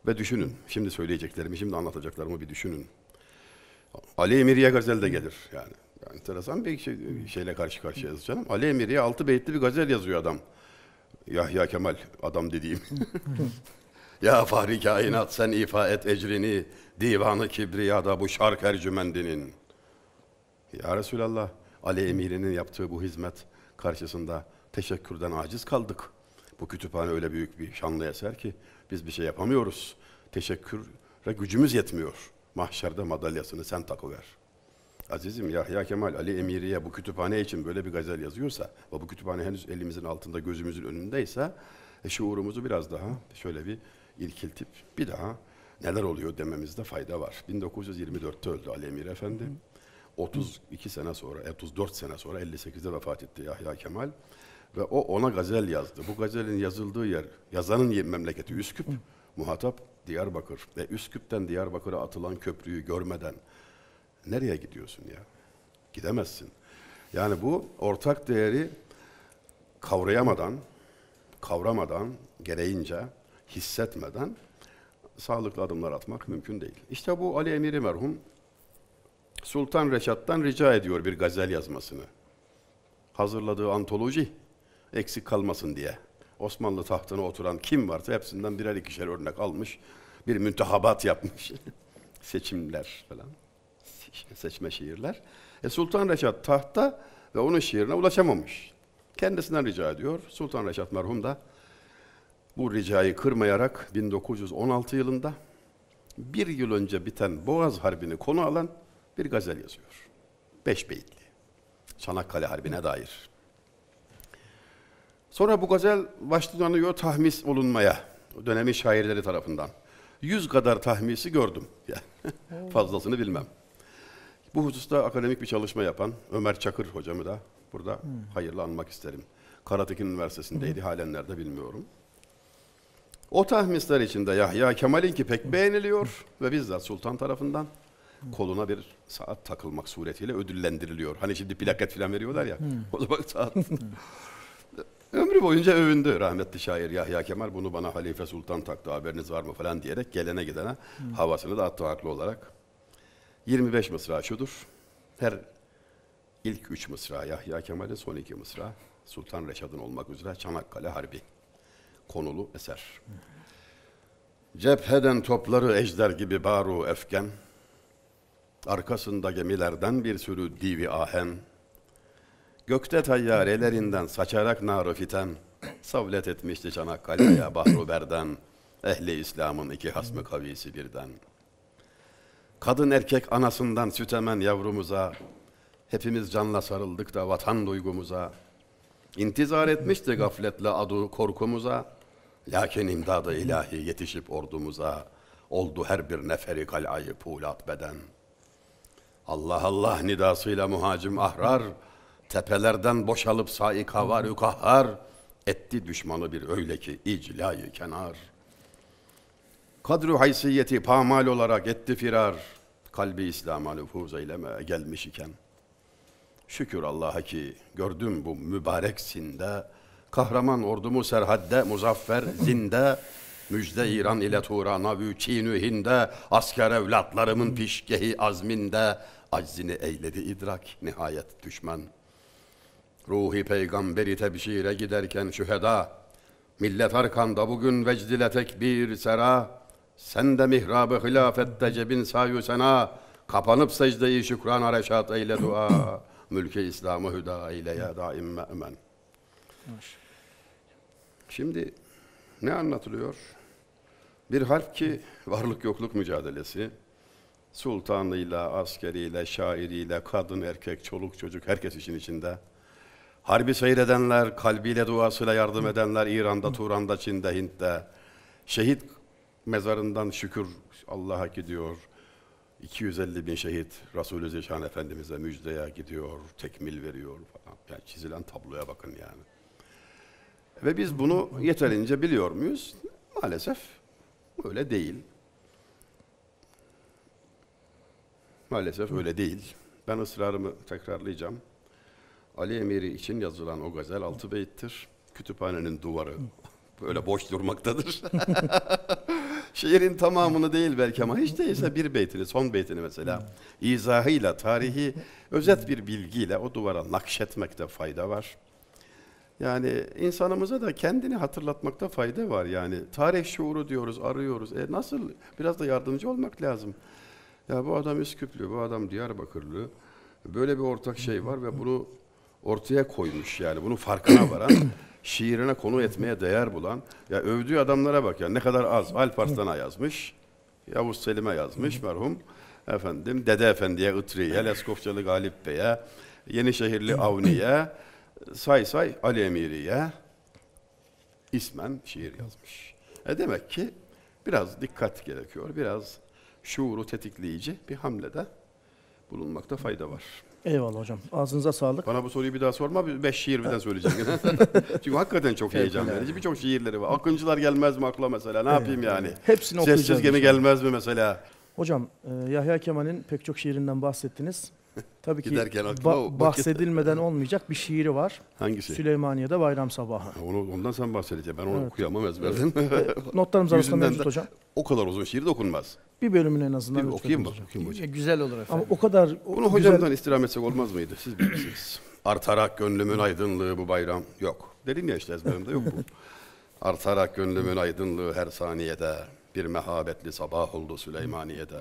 ve düşünün, şimdi söyleyeceklerimi, şimdi anlatacaklarımı bir düşünün. Ali Emiriye gazel de gelir yani. yani enteresan bir şey, şeyle karşı karşıyayız canım. Ali Emiriye altı beyitli bir gazel yazıyor adam. Yahya Kemal adam dediğim. *laughs* ya fahri kainat sen ifa et ecrini, divanı kibriyada bu şark ercümendinin. Ya Resulallah, Ali Emiri'nin yaptığı bu hizmet karşısında teşekkürden aciz kaldık. Bu kütüphane öyle büyük bir şanlı eser ki biz bir şey yapamıyoruz. Teşekküre gücümüz yetmiyor. Mahşerde madalyasını sen takıver. Azizim Yahya Kemal Ali Emiriye bu kütüphane için böyle bir gazel yazıyorsa ve bu kütüphane henüz elimizin altında gözümüzün önündeyse e, şuurumuzu biraz daha şöyle bir ilkiltip bir daha neler oluyor dememizde fayda var. 1924'te öldü Ali Emir Efendi. 32 sene sonra, 34 sene sonra 58'de vefat etti Yahya Kemal. Ve o ona gazel yazdı. Bu gazelin yazıldığı yer, yazanın memleketi Üsküp. Muhatap Diyarbakır. Ve Üsküp'ten Diyarbakır'a atılan köprüyü görmeden nereye gidiyorsun ya? Gidemezsin. Yani bu ortak değeri kavrayamadan, kavramadan, gereğince hissetmeden sağlıklı adımlar atmak mümkün değil. İşte bu Ali Emiri merhum Sultan Reşat'tan rica ediyor bir gazel yazmasını. Hazırladığı antoloji eksik kalmasın diye. Osmanlı tahtına oturan kim varsa hepsinden birer ikişer örnek almış. Bir müntehabat yapmış. *laughs* Seçimler falan. Seçme şiirler. E Sultan Reşat tahta ve onun şiirine ulaşamamış. Kendisinden rica ediyor. Sultan Reşat merhum da bu ricayı kırmayarak 1916 yılında bir yıl önce biten Boğaz Harbi'ni konu alan bir gazel yazıyor. Beş beyitli. Çanakkale Harbi'ne dair. Sonra bu gazel başlanıyor tahmis olunmaya dönemin şairleri tarafından. Yüz kadar tahmisi gördüm. *laughs* Fazlasını bilmem. Bu hususta akademik bir çalışma yapan Ömer Çakır hocamı da burada hmm. hayırlı anmak isterim. Karatekin Üniversitesi'ndeydi, hmm. halen nerede bilmiyorum. O tahmisler içinde Yahya Kemal'inki pek hmm. beğeniliyor ve bizzat sultan tarafından koluna bir saat takılmak suretiyle ödüllendiriliyor. Hani şimdi plaket falan veriyorlar ya. Hmm. O zaman saat Ömrü boyunca övündü rahmetli şair Yahya Kemal. Bunu bana Halife Sultan taktı haberiniz var mı falan diyerek gelene gidene Hı. Hmm. havasını da attı haklı olarak. 25 mısra şudur. Her ilk 3 mısra Yahya Kemal'in son iki mısra Sultan Reşad'ın olmak üzere Çanakkale Harbi konulu eser. Hı. Cepheden topları ejder gibi baru efken, arkasında gemilerden bir sürü divi ahen, Gökte tayyarelerinden saçarak naru fitem, savlet etmişti Çanakkale'ye *clears throat* bahru berden, ehli İslam'ın iki hasmı kavisi birden. Kadın erkek anasından sütemen yavrumuza, hepimiz canla sarıldık da vatan duygumuza, intizar etmişti gafletle adu korkumuza, lakin imdadı ilahi yetişip ordumuza, oldu her bir neferi kal'ayı pulat beden. Allah Allah nidasıyla muhacim ahrar, Tepelerden boşalıp saika var yukahar etti düşmanı bir öyle ki iclayı kenar. Kadru haysiyeti pamal olarak etti firar. Kalbi İslam'a nüfuz eyleme gelmiş iken. Şükür Allah'a ki gördüm bu mübarek sinde, kahraman ordumu serhadde, muzaffer zinde, müjde İran ile Turan'a vü Çinü Hinde, asker evlatlarımın pişkehi azminde, aczini eyledi idrak nihayet düşman.'' Ruhi peygamberi tebşire giderken şüheda, millet arkanda bugün vecdile tekbir sera, sen de mihrabı hilafette cebin sayü sena, kapanıp secdeyi şükran areşat eyle dua, *clears throat* mülke İslam'ı hüda eyle ya daim me'men. Şimdi ne anlatılıyor? Bir harp ki varlık yokluk mücadelesi. Sultanıyla, askeriyle, şairiyle, kadın, erkek, çoluk, çocuk herkes için içinde. Harbi seyredenler, kalbiyle duasıyla yardım edenler İran'da, Turan'da, Çin'de, Hint'te. Şehit mezarından şükür Allah'a gidiyor. 250 bin şehit Resulü Zişan Efendimiz'e müjdeye gidiyor, tekmil veriyor falan. Yani çizilen tabloya bakın yani. Ve biz bunu yeterince biliyor muyuz? Maalesef öyle değil. Maalesef öyle değil. Ben ısrarımı tekrarlayacağım. Ali Emiri için yazılan o gazel altı beyittir. Kütüphanenin duvarı böyle boş durmaktadır. *laughs* Şiirin tamamını değil belki ama hiç değilse bir beytini, son beytini mesela izahıyla, tarihi, özet bir bilgiyle o duvara nakşetmekte fayda var. Yani insanımıza da kendini hatırlatmakta fayda var. Yani tarih şuuru diyoruz, arıyoruz. E nasıl? Biraz da yardımcı olmak lazım. Ya bu adam Üsküplü, bu adam Diyarbakırlı. Böyle bir ortak şey var ve bunu ortaya koymuş yani bunu farkına varan, *clears throat* şiirine konu etmeye değer bulan, ya övdüğü adamlara bak ya ne kadar az. Alparslan'a yazmış, Yavuz Selim'e yazmış merhum. Efendim Dede Efendi'ye, Itri'ye, Leskovçalı Galip Bey'e, Yenişehirli Avni'ye, say say Ali Emiri'ye ismen şiir yazmış. E demek ki biraz dikkat gerekiyor, biraz şuuru tetikleyici bir hamlede bulunmakta fayda var. Eyvallah hocam. Ağzınıza sağlık. Bana bu soruyu bir daha sorma. Beş şiir birden söyleyeceğim. *laughs* Çünkü hakikaten çok heyecan verici. Birçok şiirleri var. Akıncılar gelmez mi akla mesela? Ne yapayım yani? Hepsini okuyacağım. Sessiz gemi gelmez mi mesela? Hocam e, Yahya Kemal'in pek çok şiirinden bahsettiniz. Tabii ki Giderken ba- bahsedilmeden olmayacak bir şiiri var. Hangisi? Süleymaniye'de Bayram Sabahı. Ha, Onu, ondan sen bahsedeceksin. Ben onu Evet. okuyamam ezberden. E, *laughs* notlarımız arasında Yüzünden mevcut de- hocam. O kadar uzun şiir de okunmaz. Bir bölümünü en azından Bir okuyayım mı? Okuyayım mı hocam? Güzel olur Ama o kadar Bunu o güzel... hocamdan istirham etsek olmaz mıydı? Siz bilirsiniz. Artarak gönlümün aydınlığı bu bayram. Yok. Dedim ya işte ezberimde yok bu. *laughs* Artarak gönlümün aydınlığı her saniyede. Bir mehabetli sabah oldu Süleymaniye'de.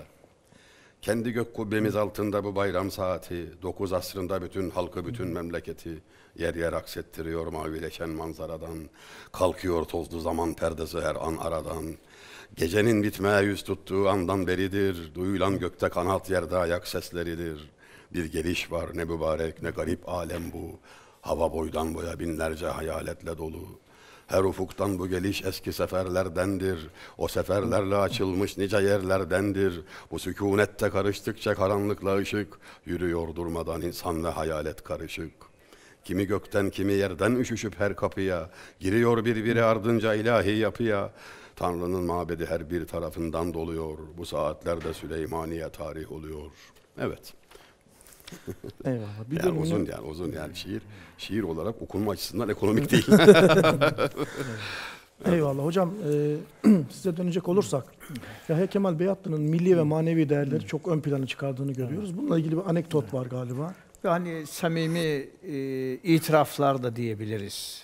Kendi gök kubbemiz altında bu bayram saati, dokuz asrında bütün halkı, bütün memleketi yer yer aksettiriyor mavileşen manzaradan. Kalkıyor tozlu zaman perdesi her an aradan. Gecenin bitmeye yüz tuttuğu andan beridir, duyulan gökte kanat yerde ayak sesleridir. Bir geliş var ne mübarek ne garip alem bu, hava boydan boya binlerce hayaletle dolu.'' Her ufuktan bu geliş eski seferlerdendir. O seferlerle açılmış nice yerlerdendir. Bu sükunette karıştıkça karanlıkla ışık, yürüyor durmadan insan ve hayalet karışık. Kimi gökten kimi yerden üşüşüp her kapıya, giriyor birbiri ardınca ilahi yapıya. Tanrı'nın mabedi her bir tarafından doluyor. Bu saatlerde Süleymaniye tarih oluyor. Evet. *laughs* Eyvallah. Bir yani uzun yani uzun yani ee, şiir şiir olarak okunma açısından ekonomik değil. *laughs* Eyvallah hocam e, *clears throat* size dönecek olursak Yahya Kemal Beyatlı'nın milli ve manevi değerleri çok ön plana çıkardığını görüyoruz. Bununla ilgili bir anekdot var galiba. Yani samimi e, itiraflar da diyebiliriz.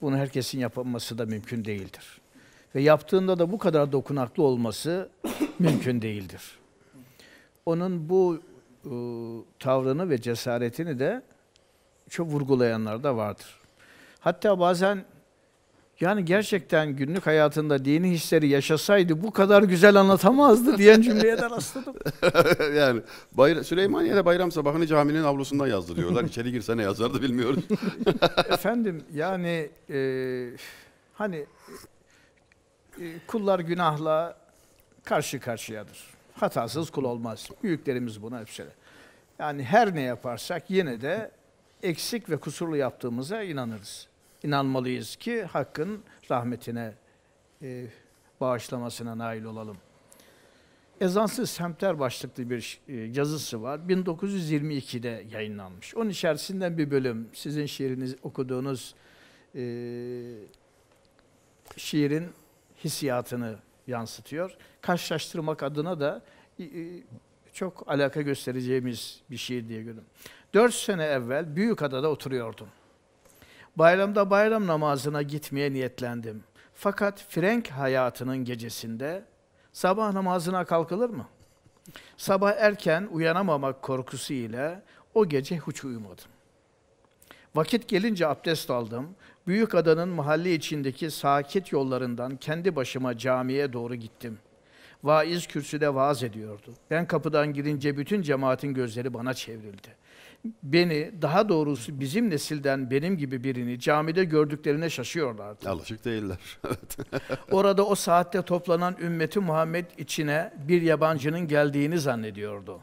Bunu herkesin yapması da mümkün değildir. Ve yaptığında da bu kadar dokunaklı olması mümkün değildir. Onun bu e, tavrını ve cesaretini de çok vurgulayanlar da vardır. Hatta bazen yani gerçekten günlük hayatında dini hisleri yaşasaydı bu kadar güzel anlatamazdı diyen cümleye de rastladım. *laughs* yani bayra Süleymaniye'de bayram sabahını caminin avlusunda yazdırıyorlar. İçeri girsene yazardı bilmiyoruz. *laughs* Efendim yani e, hani e, kullar günahla karşı karşıyadır. Hatasız kul olmaz. Büyüklerimiz buna hep Yani her ne yaparsak yine de eksik ve kusurlu yaptığımıza inanırız. İnanmalıyız ki Hakk'ın rahmetine e, bağışlamasına nail olalım. Ezansız Semter başlıklı bir e, yazısı var. 1922'de yayınlanmış. Onun içerisinden bir bölüm, sizin şiiriniz okuduğunuz e, şiirin hissiyatını yansıtıyor. Karşılaştırmak adına da çok alaka göstereceğimiz bir şiir diye gördüm. Dört sene evvel Büyükada'da oturuyordum. Bayramda bayram namazına gitmeye niyetlendim. Fakat Frank hayatının gecesinde sabah namazına kalkılır mı? Sabah erken uyanamamak korkusu ile o gece hiç uyumadım. Vakit gelince abdest aldım. Büyük Adanın mahalle içindeki sakit yollarından kendi başıma camiye doğru gittim. Vaiz kürsüde vaaz ediyordu. Ben kapıdan girince bütün cemaatin gözleri bana çevrildi. Beni, daha doğrusu bizim nesilden benim gibi birini camide gördüklerine şaşıyorlardı. Alışık değiller. *laughs* *laughs* Orada o saatte toplanan ümmeti Muhammed içine bir yabancının geldiğini zannediyordu.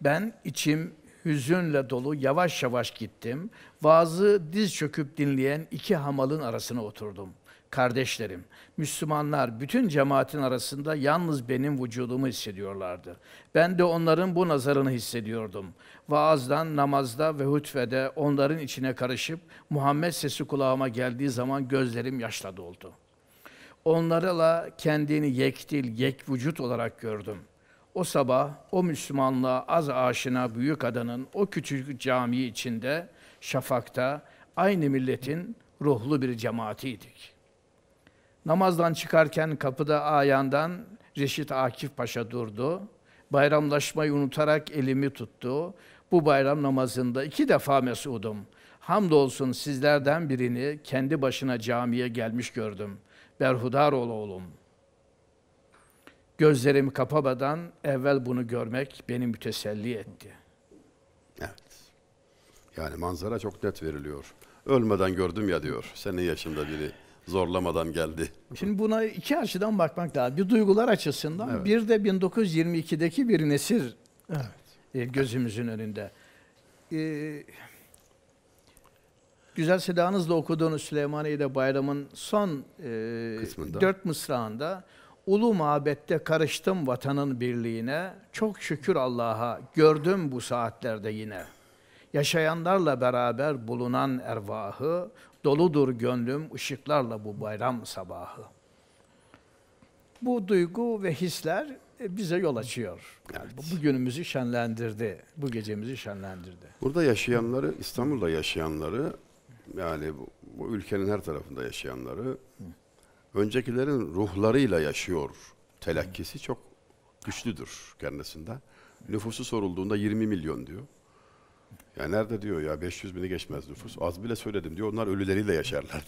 Ben içim hüzünle dolu yavaş yavaş gittim. Vaazı diz çöküp dinleyen iki hamalın arasına oturdum. Kardeşlerim, Müslümanlar bütün cemaatin arasında yalnız benim vücudumu hissediyorlardı. Ben de onların bu nazarını hissediyordum. Vaazdan, namazda ve hutfede onların içine karışıp Muhammed sesi kulağıma geldiği zaman gözlerim yaşla doldu. Onlarla kendini yektil, yek vücut olarak gördüm. O sabah o Müslümanlığa az aşina büyük adanın o küçük cami içinde Şafak'ta aynı milletin ruhlu bir cemaatiydik. Namazdan çıkarken kapıda ayandan Reşit Akif Paşa durdu. Bayramlaşmayı unutarak elimi tuttu. Bu bayram namazında iki defa mesudum. Hamdolsun sizlerden birini kendi başına camiye gelmiş gördüm. Berhudar ol oğlum. Gözlerimi kapamadan evvel bunu görmek beni müteselli etti.'' Yani manzara çok net veriliyor. Ölmeden gördüm ya diyor. Senin yaşında biri zorlamadan geldi. Şimdi buna iki açıdan bakmak lazım. Bir duygular açısından evet. bir de 1922'deki bir nesir evet. E, gözümüzün önünde. Ee, güzel sedanızla okuduğunuz Süleymaniye'de bayramın son e, dört mısrağında Ulu mabette karıştım vatanın birliğine, çok şükür Allah'a gördüm bu saatlerde yine.'' yaşayanlarla beraber bulunan ervahı, doludur gönlüm ışıklarla bu bayram sabahı. Bu duygu ve hisler e, bize yol açıyor. Evet. Bugünümüzü şenlendirdi, bu gecemizi şenlendirdi. Burada yaşayanları, İstanbul'da yaşayanları, yani bu, bu ülkenin her tarafında yaşayanları, öncekilerin ruhlarıyla yaşıyor telakkisi çok güçlüdür kendisinde. Nüfusu sorulduğunda 20 milyon diyor. Ya nerede diyor ya 500 bini geçmez nüfus. Az bile söyledim diyor. Onlar ölüleriyle yaşarlar.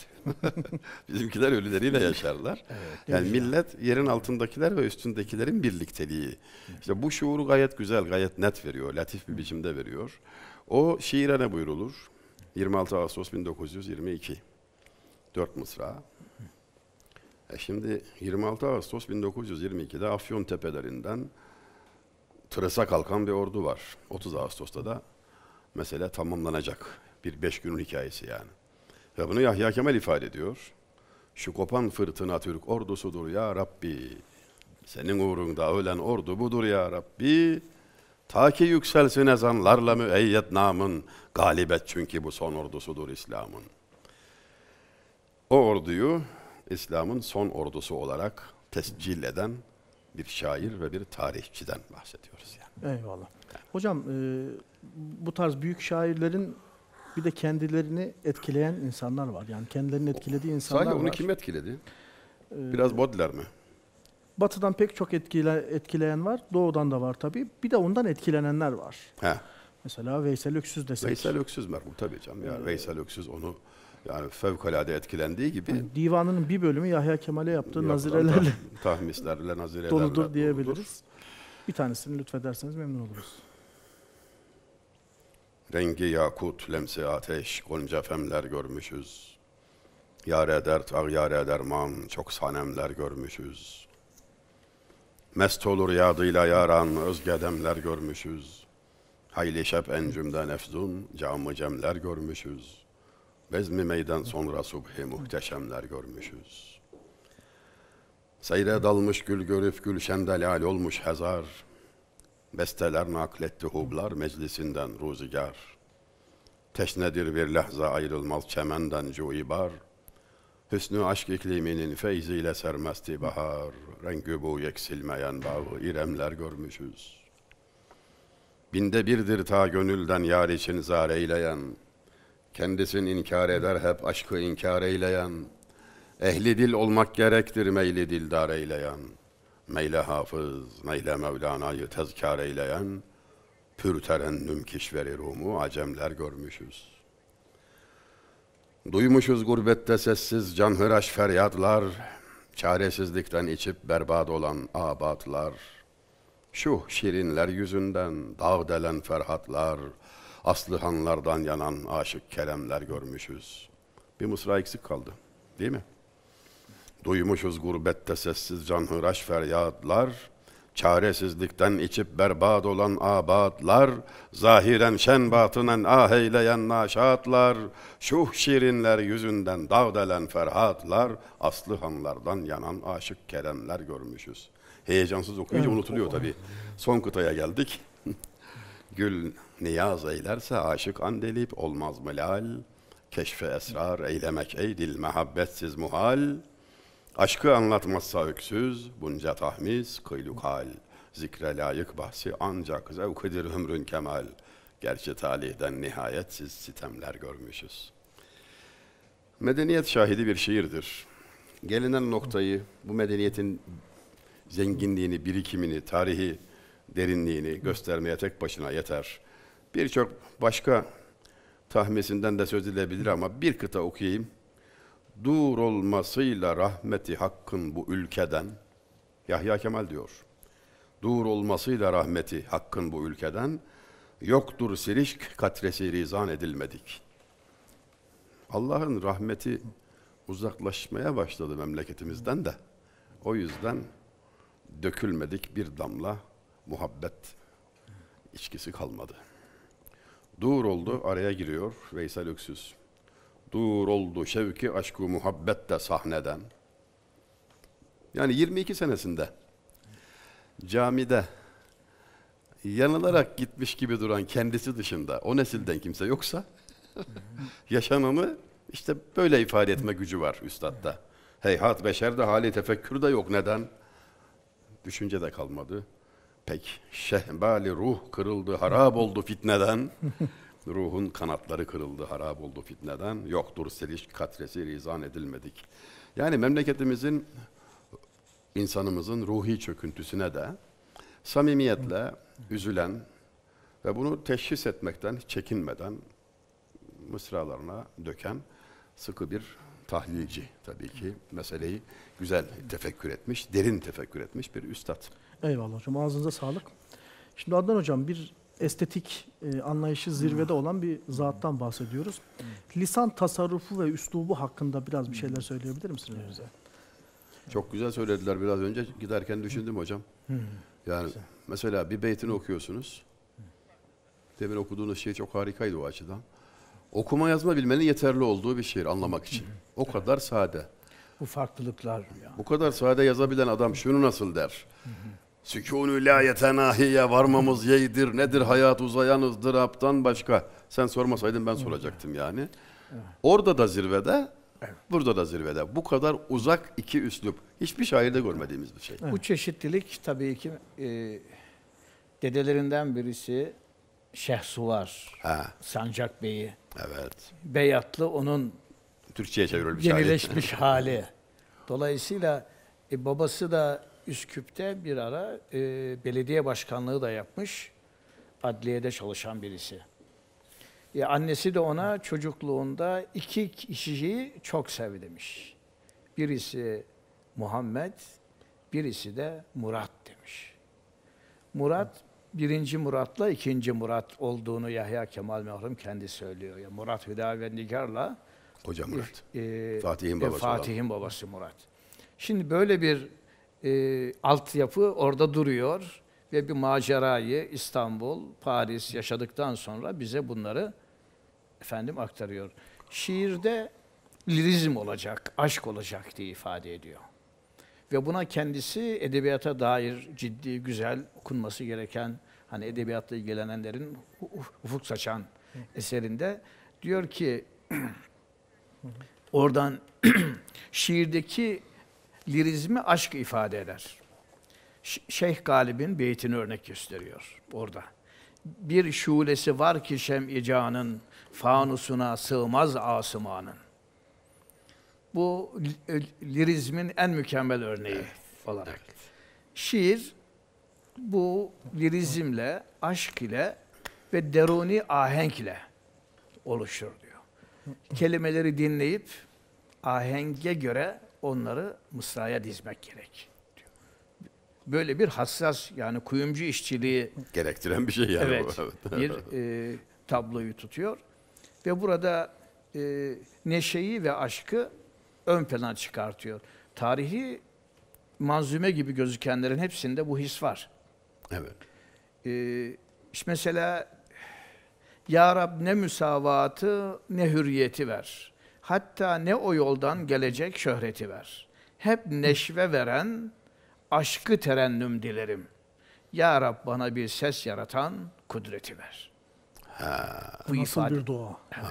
*laughs* Bizimkiler ölüleriyle yaşarlar. Evet, yani güzel. millet yerin altındakiler ve üstündekilerin birlikteliği. İşte bu şuuru gayet güzel, gayet net veriyor. Latif bir biçimde veriyor. O şiire ne buyurulur? 26 Ağustos 1922. Dört mısra. E şimdi 26 Ağustos 1922'de Afyon tepelerinden tırısa kalkan bir ordu var. 30 Ağustos'ta da mesele tamamlanacak. Bir beş günün hikayesi yani. Ve bunu Yahya Kemal ifade ediyor. Şu kopan fırtına Türk ordusudur ya Rabbi. Senin uğrunda ölen ordu budur ya Rabbi. Ta ki yükselsin ezanlarla müeyyet namın. Galibet çünkü bu son ordusudur İslam'ın. O orduyu İslam'ın son ordusu olarak tescil eden bir şair ve bir tarihçiden bahsediyoruz yani. Eyvallah. Yani. Hocam e, bu tarz büyük şairlerin bir de kendilerini etkileyen insanlar var. Yani kendilerini etkilediği insanlar Sanki var. Sadece onu kim etkiledi? Ee, Biraz Baudelaire mi? Batı'dan pek çok etkile, etkileyen var. Doğu'dan da var tabii. Bir de ondan etkilenenler var. He. Mesela Veysel Öksüz desek. Veysel Öksüz merhum tabii canım. Yani ee, Veysel Öksüz onu yani fevkalade etkilendiği gibi. Yani divanının bir bölümü Yahya Kemal'e yaptığı nazirelerle. Tahmislerle, nazirelerle. Doludur diyebiliriz. Doludur. Bir tanesini lütfederseniz memnun oluruz. Rengi yakut, lemsi ateş, gonca femler görmüşüz. eder, tağ yar eder, man çok sanemler görmüşüz. Mest olur yadıyla yaran, gedemler görmüşüz. Hayli şep encümden efzun, camı cemler görmüşüz. Bezmi meydan sonra subhi muhteşemler görmüşüz. Seyre dalmış gül görüp gülşende lal olmuş hezar, Besteler nakletti hublar meclisinden ruzigar. Teşnedir bir lahza ayrılmaz çemenden cuibar. Hüsnü aşk ikliminin feyziyle sermesti bahar. Rengü bu yeksilmeyen bağı iremler görmüşüz. Binde birdir ta gönülden yar için zar eyleyen. Kendisini inkar eder hep aşkı inkar eyleyen. Ehli dil olmak gerektir meyli dildar eyleyen.'' meyle hafız, meyle Mevlana'yı tezkar eyleyen, pür terennüm kişveri Rum'u acemler görmüşüz. Duymuşuz gurbette sessiz canhıraş feryatlar, çaresizlikten içip berbat olan abatlar, şu şirinler yüzünden dağdelen ferhatlar, aslıhanlardan yanan aşık kelemler görmüşüz. Bir mısra eksik kaldı, değil mi? Duymuşuz gurbette sessiz canhıraş feryatlar, Çaresizlikten içip berbat olan abatlar, Zahiren şen batınen ah eyleyen naşatlar, Şuh şirinler yüzünden dağdelen ferhatlar, Aslı hanlardan yanan aşık keremler görmüşüz. Heyecansız okuyunca evet, unutuluyor tabii. Son kıtaya geldik. *laughs* Gül niyaz eylerse aşık andelip olmaz mı lal, Keşfe esrar eylemek ey dil mehabbetsiz muhal.'' Aşkı anlatmazsa öksüz, bunca tahmiz, kıyluk hal. Zikre layık bahsi ancak zevkidir ömrün kemal. Gerçi talihden nihayetsiz sitemler görmüşüz. Medeniyet şahidi bir şiirdir. Gelinen noktayı, bu medeniyetin zenginliğini, birikimini, tarihi derinliğini göstermeye tek başına yeter. Birçok başka tahmisinden de söz edilebilir ama bir kıta okuyayım dur olmasıyla rahmeti hakkın bu ülkeden, Yahya Kemal diyor, dur olmasıyla rahmeti hakkın bu ülkeden, yoktur sirişk katresi rizan edilmedik. Allah'ın rahmeti uzaklaşmaya başladı memleketimizden de. O yüzden dökülmedik bir damla muhabbet içkisi kalmadı. Dur oldu, araya giriyor Veysel Öksüz. Dur oldu şevki aşkı muhabbet de sahneden. Yani 22 senesinde camide yanılarak gitmiş gibi duran kendisi dışında o nesilden kimse yoksa *laughs* yaşananı işte böyle ifade etme gücü var üstadda. Heyhat beşerde hali tefekkür de yok. Neden? Düşünce de kalmadı. Pek şehbali ruh kırıldı, harap oldu fitneden. Ruhun kanatları kırıldı, harap oldu fitneden. Yoktur seliş katresi rizan edilmedik. Yani memleketimizin, insanımızın ruhi çöküntüsüne de samimiyetle üzülen ve bunu teşhis etmekten çekinmeden mısralarına döken sıkı bir tahlilci tabii ki meseleyi güzel tefekkür etmiş, derin tefekkür etmiş bir üstad. Eyvallah hocam ağzınıza sağlık. Şimdi Adnan hocam bir estetik e, anlayışı hmm. zirvede olan bir hmm. zattan bahsediyoruz. Hmm. Lisan tasarrufu ve üslubu hakkında biraz bir şeyler söyleyebilir misiniz evet. bize? Çok güzel söylediler biraz önce. Giderken düşündüm hocam. Yani mesela bir beytini okuyorsunuz. Demin okuduğunuz şey çok harikaydı o açıdan. Okuma yazma bilmenin yeterli olduğu bir şiir anlamak için. O kadar sade. Bu farklılıklar. Yani. Bu kadar sade yazabilen adam şunu nasıl der? Sükûnü la yetenahiye varmamız yeydir. Nedir hayat uzayanızdır aptan başka. Sen sormasaydın ben soracaktım yani. Orada da zirvede, burada da zirvede. Bu kadar uzak iki üslup. Hiçbir şairde görmediğimiz bir şey. Bu çeşitlilik tabii ki e, dedelerinden birisi Şehsuvar. Ha. Sancak Bey'i. Evet. Beyatlı onun Türkçe'ye çevrilmiş hali. Yenileşmiş hali. Dolayısıyla e, babası da Üsküp'te bir ara e, belediye başkanlığı da yapmış. Adliyede çalışan birisi. E, annesi de ona çocukluğunda iki kişiyi çok sev demiş. Birisi Muhammed, birisi de Murat demiş. Murat, birinci Murat'la ikinci Murat olduğunu Yahya Kemal Mehrum kendi söylüyor. Yani Murat Hüdavendigar'la Koca Murat. E, e, Fatih'in babası, e, Fatih'in babası Murat. Şimdi böyle bir e, altyapı orada duruyor ve bir macerayı İstanbul, Paris yaşadıktan sonra bize bunları efendim aktarıyor. Şiirde lirizm olacak, aşk olacak diye ifade ediyor. Ve buna kendisi edebiyata dair ciddi, güzel, okunması gereken, hani edebiyatla ilgilenenlerin ufuk saçan eserinde diyor ki *clears throat* oradan *clears throat* şiirdeki lirizmi aşk ifade eder. Ş- Şeyh Galib'in beytini örnek gösteriyor orada. Bir şulesi var ki şem canın, fanusuna sığmaz asımanın. Bu e, lirizmin en mükemmel örneği evet, olarak. Evet. Şiir bu lirizmle, aşk ile ve deruni ahenk ile oluşur diyor. Kelimeleri dinleyip ahenge göre onları mısraya dizmek gerek. Diyor. Böyle bir hassas yani kuyumcu işçiliği gerektiren bir şey yani evet, bu. *laughs* bir e, tabloyu tutuyor ve burada e, neşeyi ve aşkı ön plana çıkartıyor. Tarihi manzume gibi gözükenlerin hepsinde bu his var. Evet. Ee, işte mesela Ya Rab ne müsavatı ne hürriyeti ver hatta ne o yoldan gelecek şöhreti ver. Hep neşve veren aşkı terennüm dilerim. Ya Rab bana bir ses yaratan kudreti ver. Ha. Bu Nasıl ifade. bir dua. Evet.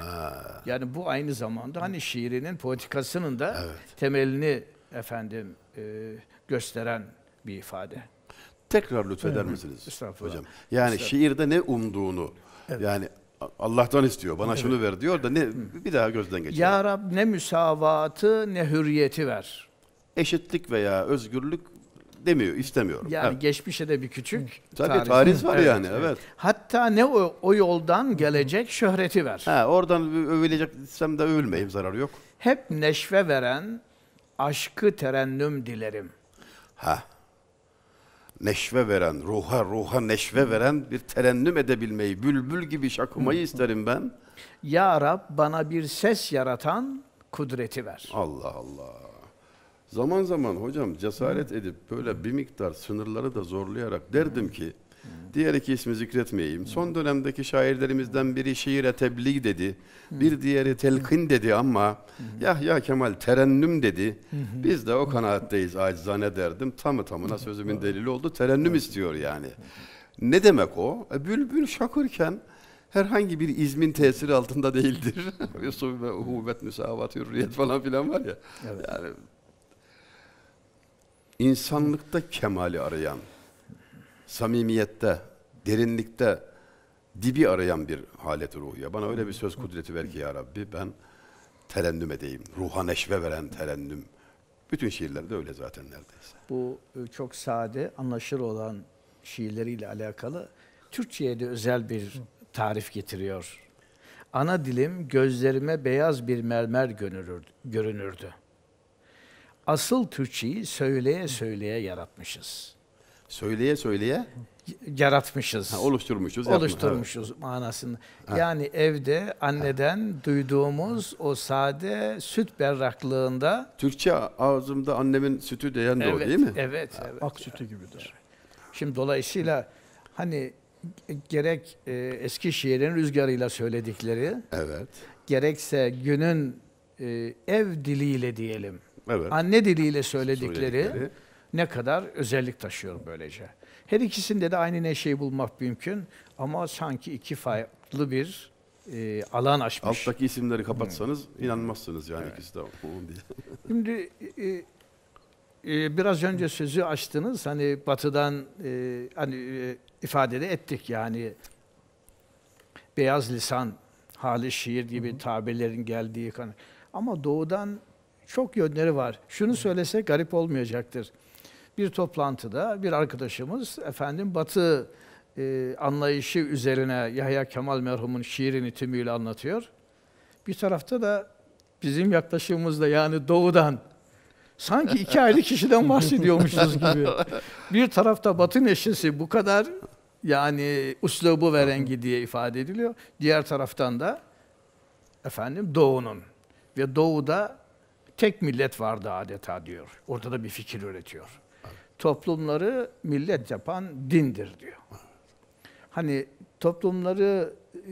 Yani bu aynı zamanda hani şiirinin poetikasının da evet. temelini efendim e, gösteren bir ifade. Tekrar lütfeder evet. misiniz hocam? Yani şiirde ne umduğunu evet. yani Allah'tan istiyor. Bana evet. şunu ver diyor da ne bir daha gözden geçiyor. Ya Rab ne müsavatı ne hürriyeti ver. Eşitlik veya özgürlük demiyor, istemiyorum. Yani evet. geçmişe de bir küçük Tabii tarih, tarih var evet, yani, evet. evet. Hatta ne o, o yoldan gelecek şöhreti ver. Ha, oradan övülecek istem de övülmeyim, zararı yok. Hep neşve veren aşkı terennüm dilerim. Ha neşve veren, ruha ruha neşve veren bir terennüm edebilmeyi, bülbül gibi şakımayı isterim ben. Ya Rab bana bir ses yaratan kudreti ver. Allah Allah. Zaman zaman hocam cesaret edip böyle bir miktar sınırları da zorlayarak derdim ki Diğer iki ismi zikretmeyeyim. Son dönemdeki şairlerimizden biri şiire tebliğ dedi. Bir diğeri telkin dedi ama ya ya Kemal terennüm dedi. Biz de o kanaatteyiz acizane derdim. Tamı tamına sözümün delili oldu. Terennüm istiyor yani. Ne demek o? E, bülbül şakırken herhangi bir izmin tesiri altında değildir. *laughs* Yusuf ve uhuvvet, müsavat, hürriyet falan filan var ya. Evet. Yani insanlıkta kemali arayan, samimiyette, derinlikte dibi arayan bir halet ruhuya. Bana öyle bir söz kudreti ver ki ya Rabbi ben terennüm edeyim. Ruha neşve veren terennüm. Bütün şiirlerde öyle zaten neredeyse. Bu e, çok sade, anlaşılır olan şiirleriyle alakalı Türkçe'ye de özel bir tarif getiriyor. Ana dilim gözlerime beyaz bir mermer görünürdü. Asıl Türkçeyi söyleye söyleye yaratmışız söyleye söyleye yaratmışız. Ha, oluşturmuşuz. Oluşturmuşuz yapma, manasında. Ha. Yani evde anneden ha. duyduğumuz o sade süt berraklığında Türkçe ağzımda annemin sütü diyen de evet, o değil mi? Evet, evet. Ak sütü gibidir. Şimdi dolayısıyla hani gerek e, eski şiirin rüzgarıyla söyledikleri evet. gerekse günün e, ev diliyle diyelim. Evet. Anne diliyle söyledikleri, söyledikleri ne kadar özellik taşıyor böylece. Her ikisinde de aynı neşeyi bulmak mümkün ama sanki iki farklı bir e, alan açmış. Alttaki isimleri kapatsanız hmm. inanmazsınız yani evet. ikisi de *laughs* Şimdi e, e, biraz önce sözü açtınız hani batıdan e, hani e, ifade de ettik yani beyaz lisan hali şiir gibi tabirlerin geldiği kanı. Ama doğudan çok yönleri var. Şunu söylese garip olmayacaktır bir toplantıda bir arkadaşımız efendim Batı e, anlayışı üzerine Yahya Kemal merhumun şiirini tümüyle anlatıyor. Bir tarafta da bizim yaklaşımımızda yani doğudan sanki iki ayrı kişiden *laughs* bahsediyormuşuz gibi. Bir tarafta Batı neşesi bu kadar yani uslubu ve rengi diye ifade ediliyor. Diğer taraftan da efendim doğunun ve doğuda tek millet vardı adeta diyor. Orada da bir fikir üretiyor toplumları millet yapan dindir diyor. Hani toplumları e,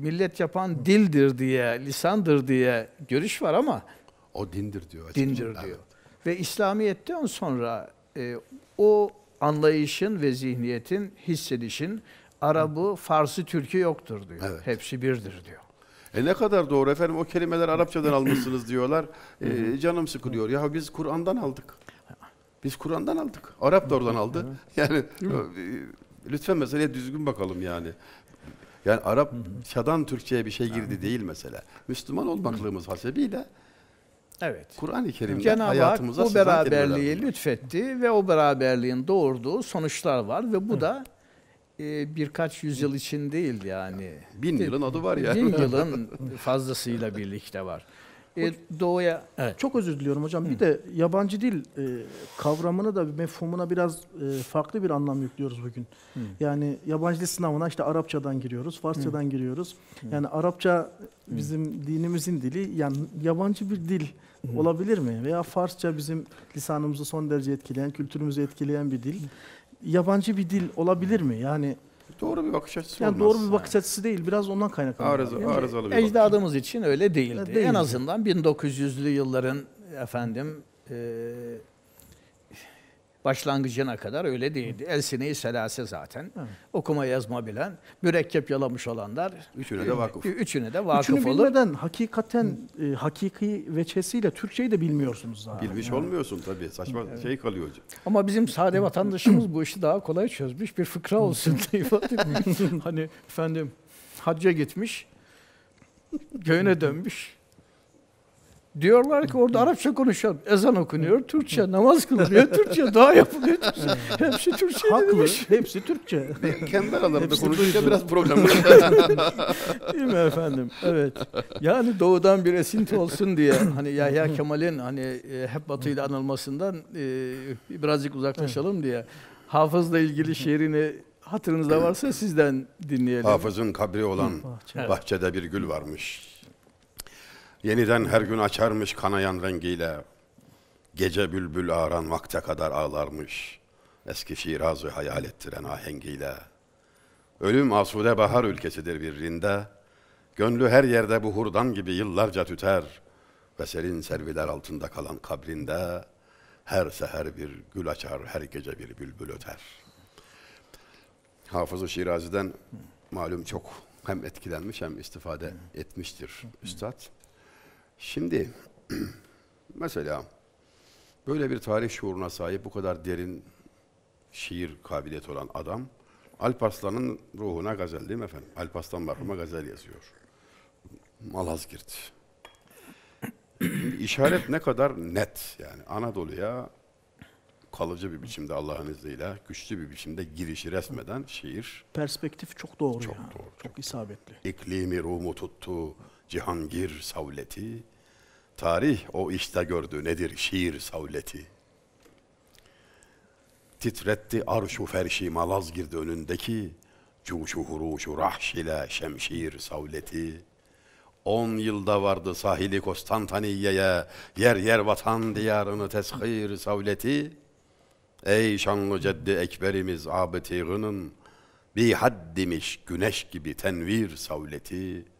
millet yapan dildir diye, lisandır diye görüş var ama o dindir diyor. Açıkçası. Dindir diyor. Evet. Ve İslamiyet'ten sonra e, o anlayışın ve zihniyetin, hissedişin Arabı, Farsı, Türkü yoktur diyor. Evet. Hepsi birdir diyor. E ne kadar doğru efendim o kelimeler Arapçadan almışsınız diyorlar. E, canım sıkılıyor. Ya biz Kur'an'dan aldık. Biz Kur'an'dan aldık. Arap da oradan aldı. *laughs* Yani e, lütfen meseleye düzgün bakalım yani. Yani Arapçadan Türkçe'ye bir şey girdi değil mesela. Müslüman olmaklığımız hasebiyle Evet. Kur'an-ı Kerim'de Cenab-ı hayatımıza Hak beraberliği lütfetti ve o beraberliğin doğurduğu sonuçlar var ve bu Hı. da e, birkaç yüzyıl için değil yani. Bin yılın adı var yani. Bin *laughs* yılın fazlasıyla birlikte var e, doğuya. Evet. Çok özür diliyorum hocam. Hı. Bir de yabancı dil e, kavramını da mefhumuna biraz e, farklı bir anlam yüklüyoruz bugün. Hı. Yani yabancı dil sınavına işte Arapçadan giriyoruz, Farsçadan Hı. giriyoruz. Hı. Yani Arapça bizim dinimizin dili. Yani yabancı bir dil Hı. olabilir mi? Veya Farsça bizim lisanımızı son derece etkileyen, kültürümüzü etkileyen bir dil. Hı. Yabancı bir dil olabilir mi? Yani Doğru bir bakış açısı yani olmaz. Doğru bir bakış açısı değil. Biraz ondan kaynaklanıyor. Arıza, yani arızalı bir Ecdadımız bakış. için öyle değildi. değildi. En azından 1900'lü yılların efendim e, Başlangıcına kadar öyle değildi. El sineyi selase zaten. Evet. Okuma yazma bilen, mürekkep yalamış olanlar. Üçüne de vakıf. Üçüne de vakıf Üçünü olur. bilmeden hakikaten e, hakiki veçesiyle Türkçeyi de bilmiyorsunuz zaten. Bilmiş yani. olmuyorsun tabii. Saçma evet. şey kalıyor hocam. Ama bizim sade vatandaşımız bu işi daha kolay çözmüş. Bir fıkra olsun diye ifade *laughs* Hani efendim hacca gitmiş, köyüne dönmüş. Diyorlar ki orada Arapça konuşan ezan okunuyor, Türkçe, namaz kılınıyor, Türkçe, dua yapılıyor, Türkçe. *laughs* Hepsi Türkçe Haklı, demiş. hepsi Türkçe. Kendi aralarında konuşunca biraz problem var. *laughs* Değil mi efendim? Evet. Yani doğudan bir esinti olsun diye hani Yahya Kemal'in hani e, hep batıyla anılmasından e, birazcık uzaklaşalım diye hafızla ilgili şiirini hatırınızda varsa sizden dinleyelim. Hafızın kabri olan bahçede bir gül varmış. Yeniden her gün açarmış kanayan rengiyle. Gece bülbül ağran vakte kadar ağlarmış. Eski Şiraz'ı hayal ettiren ahengiyle. Ölüm asude bahar ülkesidir birinde Gönlü her yerde bu hurdan gibi yıllarca tüter. Ve serin serviler altında kalan kabrinde. Her seher bir gül açar, her gece bir bülbül öter. Hafız-ı Şirazi'den malum çok hem etkilenmiş hem istifade etmiştir üstad. Şimdi *clears throat* mesela böyle bir tarih şuuruna sahip bu kadar derin şiir kabiliyeti olan adam Alparslan'ın ruhuna gazel değil mi efendim? Alparslan merhuma gazel yazıyor. Malazgirt. İşaret ne kadar net yani Anadolu'ya kalıcı bir biçimde Allah'ın izniyle güçlü bir biçimde girişi resmeden şiir. Perspektif çok doğru çok yani. Doğru, çok, çok isabetli. İklimi, ruhumu tuttu Cihangir savleti, tarih o işte gördü nedir şiir savleti. Titretti arşu ferşi malaz girdi önündeki, cuşu huruşu rahş ile şemşir savleti. On yılda vardı sahili Konstantiniyye'ye, yer yer vatan diyarını teshir savleti. Ey şanlı ceddi ekberimiz abetiğinin, bi haddimiş güneş gibi tenvir savleti.''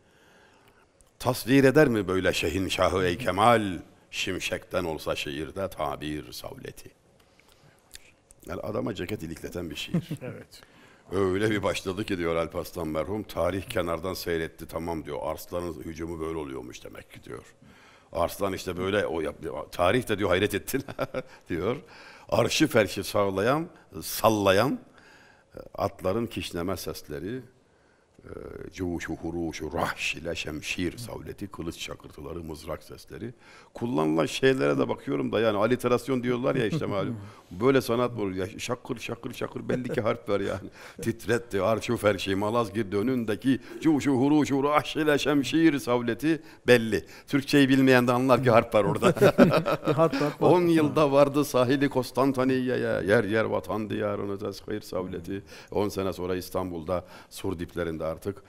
Tasvir eder mi böyle şehin şahı ey kemal? Şimşekten olsa şiirde tabir savleti. Yani adama ceket ilikleten bir şiir. *laughs* evet. Öyle bir başladı ki diyor Alpaslan merhum, tarih kenardan seyretti tamam diyor. Arslan'ın hücumu böyle oluyormuş demek ki diyor. Arslan işte böyle o tarih de diyor hayret ettin *laughs* diyor. Arşı ferşi sallayan, sallayan atların kişneme sesleri, cıvuşu, huruşu, rahş ile şemşir savleti, kılıç çakırtıları, mızrak sesleri. Kullanılan şeylere de bakıyorum da yani aliterasyon diyorlar ya işte malum. *laughs* Böyle sanat var. Ya şakır şakır şakır belli ki harp var yani. *laughs* Titretti arşu ferşi malazgir dönündeki cıvuşu, huruşu, rahş ile şemşir savleti belli. Türkçeyi bilmeyen de anlar ki harp var orada. 10 *laughs* yılda vardı sahili Konstantiniyye'ye yer yer vatan diyarını tezhir savleti. 10 sene sonra İstanbul'da sur diplerinde artık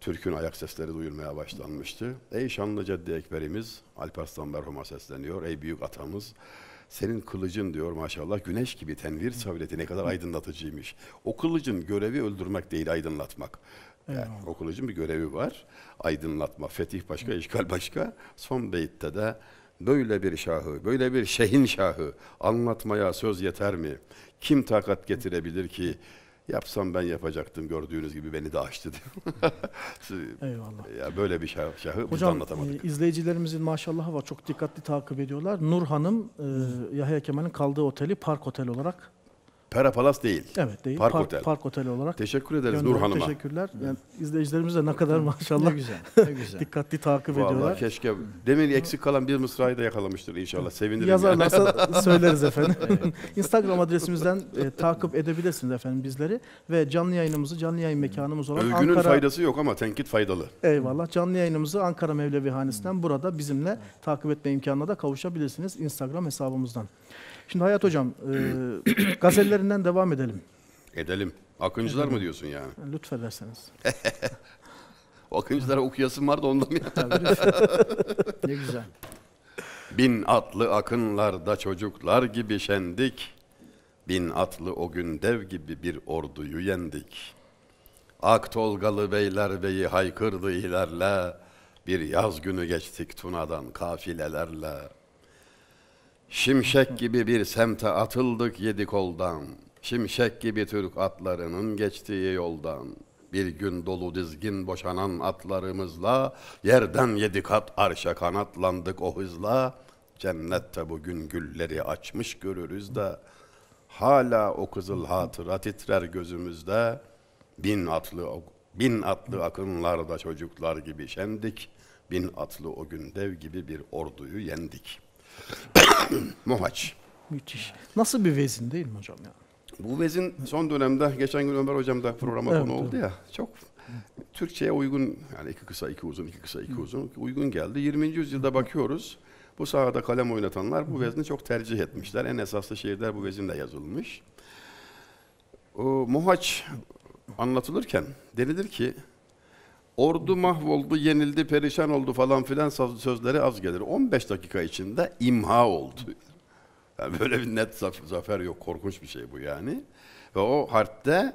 Türk'ün ayak sesleri duyulmaya başlanmıştı. Ey şanlı Ceddi Ekberimiz, Alparslan merhuma sesleniyor, ey büyük atamız, senin kılıcın diyor maşallah güneş gibi tenvir savleti ne kadar aydınlatıcıymış. O kılıcın görevi öldürmek değil aydınlatmak. Yani o kılıcın bir görevi var. Aydınlatma, fetih başka, işgal başka. Son beyitte de böyle bir şahı, böyle bir şehin şahı anlatmaya söz yeter mi? Kim takat getirebilir ki Yapsam ben yapacaktım gördüğünüz gibi beni de açtı diyor. *laughs* Eyvallah. Ya böyle bir şah, şahı Hocam, biz anlatamadık. E, izleyicilerimizin maşallahı var çok dikkatli takip ediyorlar. Nur Hanım e, Yahya Kemal'in kaldığı oteli Park Otel olarak Pera Palas değil. Evet değil. Park, park Otel. Park Otel olarak. Teşekkür ederiz Nur Hanım'a. Teşekkürler. Yani izleyicilerimiz de ne kadar maşallah ne güzel. Ne *laughs* güzel. dikkatli takip Vallahi ediyorlar. keşke demin eksik kalan bir mısrayı da yakalamıştır inşallah. Sevinirim. Yazarlarsa yani. *laughs* söyleriz efendim. *laughs* Instagram adresimizden e, takip edebilirsiniz efendim bizleri ve canlı yayınımızı canlı yayın mekanımız olan Övgünün Ankara faydası yok ama tenkit faydalı. Eyvallah. Canlı yayınımızı Ankara Mevlevi Hanesi'nden burada bizimle takip etme imkanına da kavuşabilirsiniz Instagram hesabımızdan. Şimdi Hayat Hocam e, *clears throat* gazellerinden devam edelim. Edelim. Akıncılar edelim. mı diyorsun yani? E, lütfederseniz. *laughs* Akıncılara okuyasım vardı ondan ya. ne güzel. Bin atlı akınlarda çocuklar gibi şendik. Bin atlı o gün dev gibi bir orduyu yendik. Ak Tolgalı beyler beyi haykırdı ilerle. Bir yaz günü geçtik Tuna'dan kafilelerle. Şimşek gibi bir semte atıldık yedi koldan. Şimşek gibi Türk atlarının geçtiği yoldan. Bir gün dolu dizgin boşanan atlarımızla yerden yedi kat arşa kanatlandık o hızla. Cennette bugün gülleri açmış görürüz de hala o kızıl hatıra titrer gözümüzde. Bin atlı bin atlı akınlarda çocuklar gibi şendik. Bin atlı o gün dev gibi bir orduyu yendik.'' *coughs* Muhaç. Müthiş. Nasıl bir vezin değil mi hocam? ya? Bu vezin son dönemde, geçen gün Ömer hocam da programa evet, konu oldu evet. ya, çok Türkçe'ye uygun, yani iki kısa iki uzun, iki kısa iki uzun, uygun geldi. 20. yüzyılda bakıyoruz, bu sahada kalem oynatanlar bu vezni çok tercih etmişler. En esaslı şiirler bu vezinle yazılmış. O, Muhaç anlatılırken denilir ki Ordu mahvoldu, yenildi, perişan oldu falan filan sözleri az gelir. 15 dakika içinde imha oldu. Yani böyle bir net zafer yok. Korkunç bir şey bu yani. Ve o harpte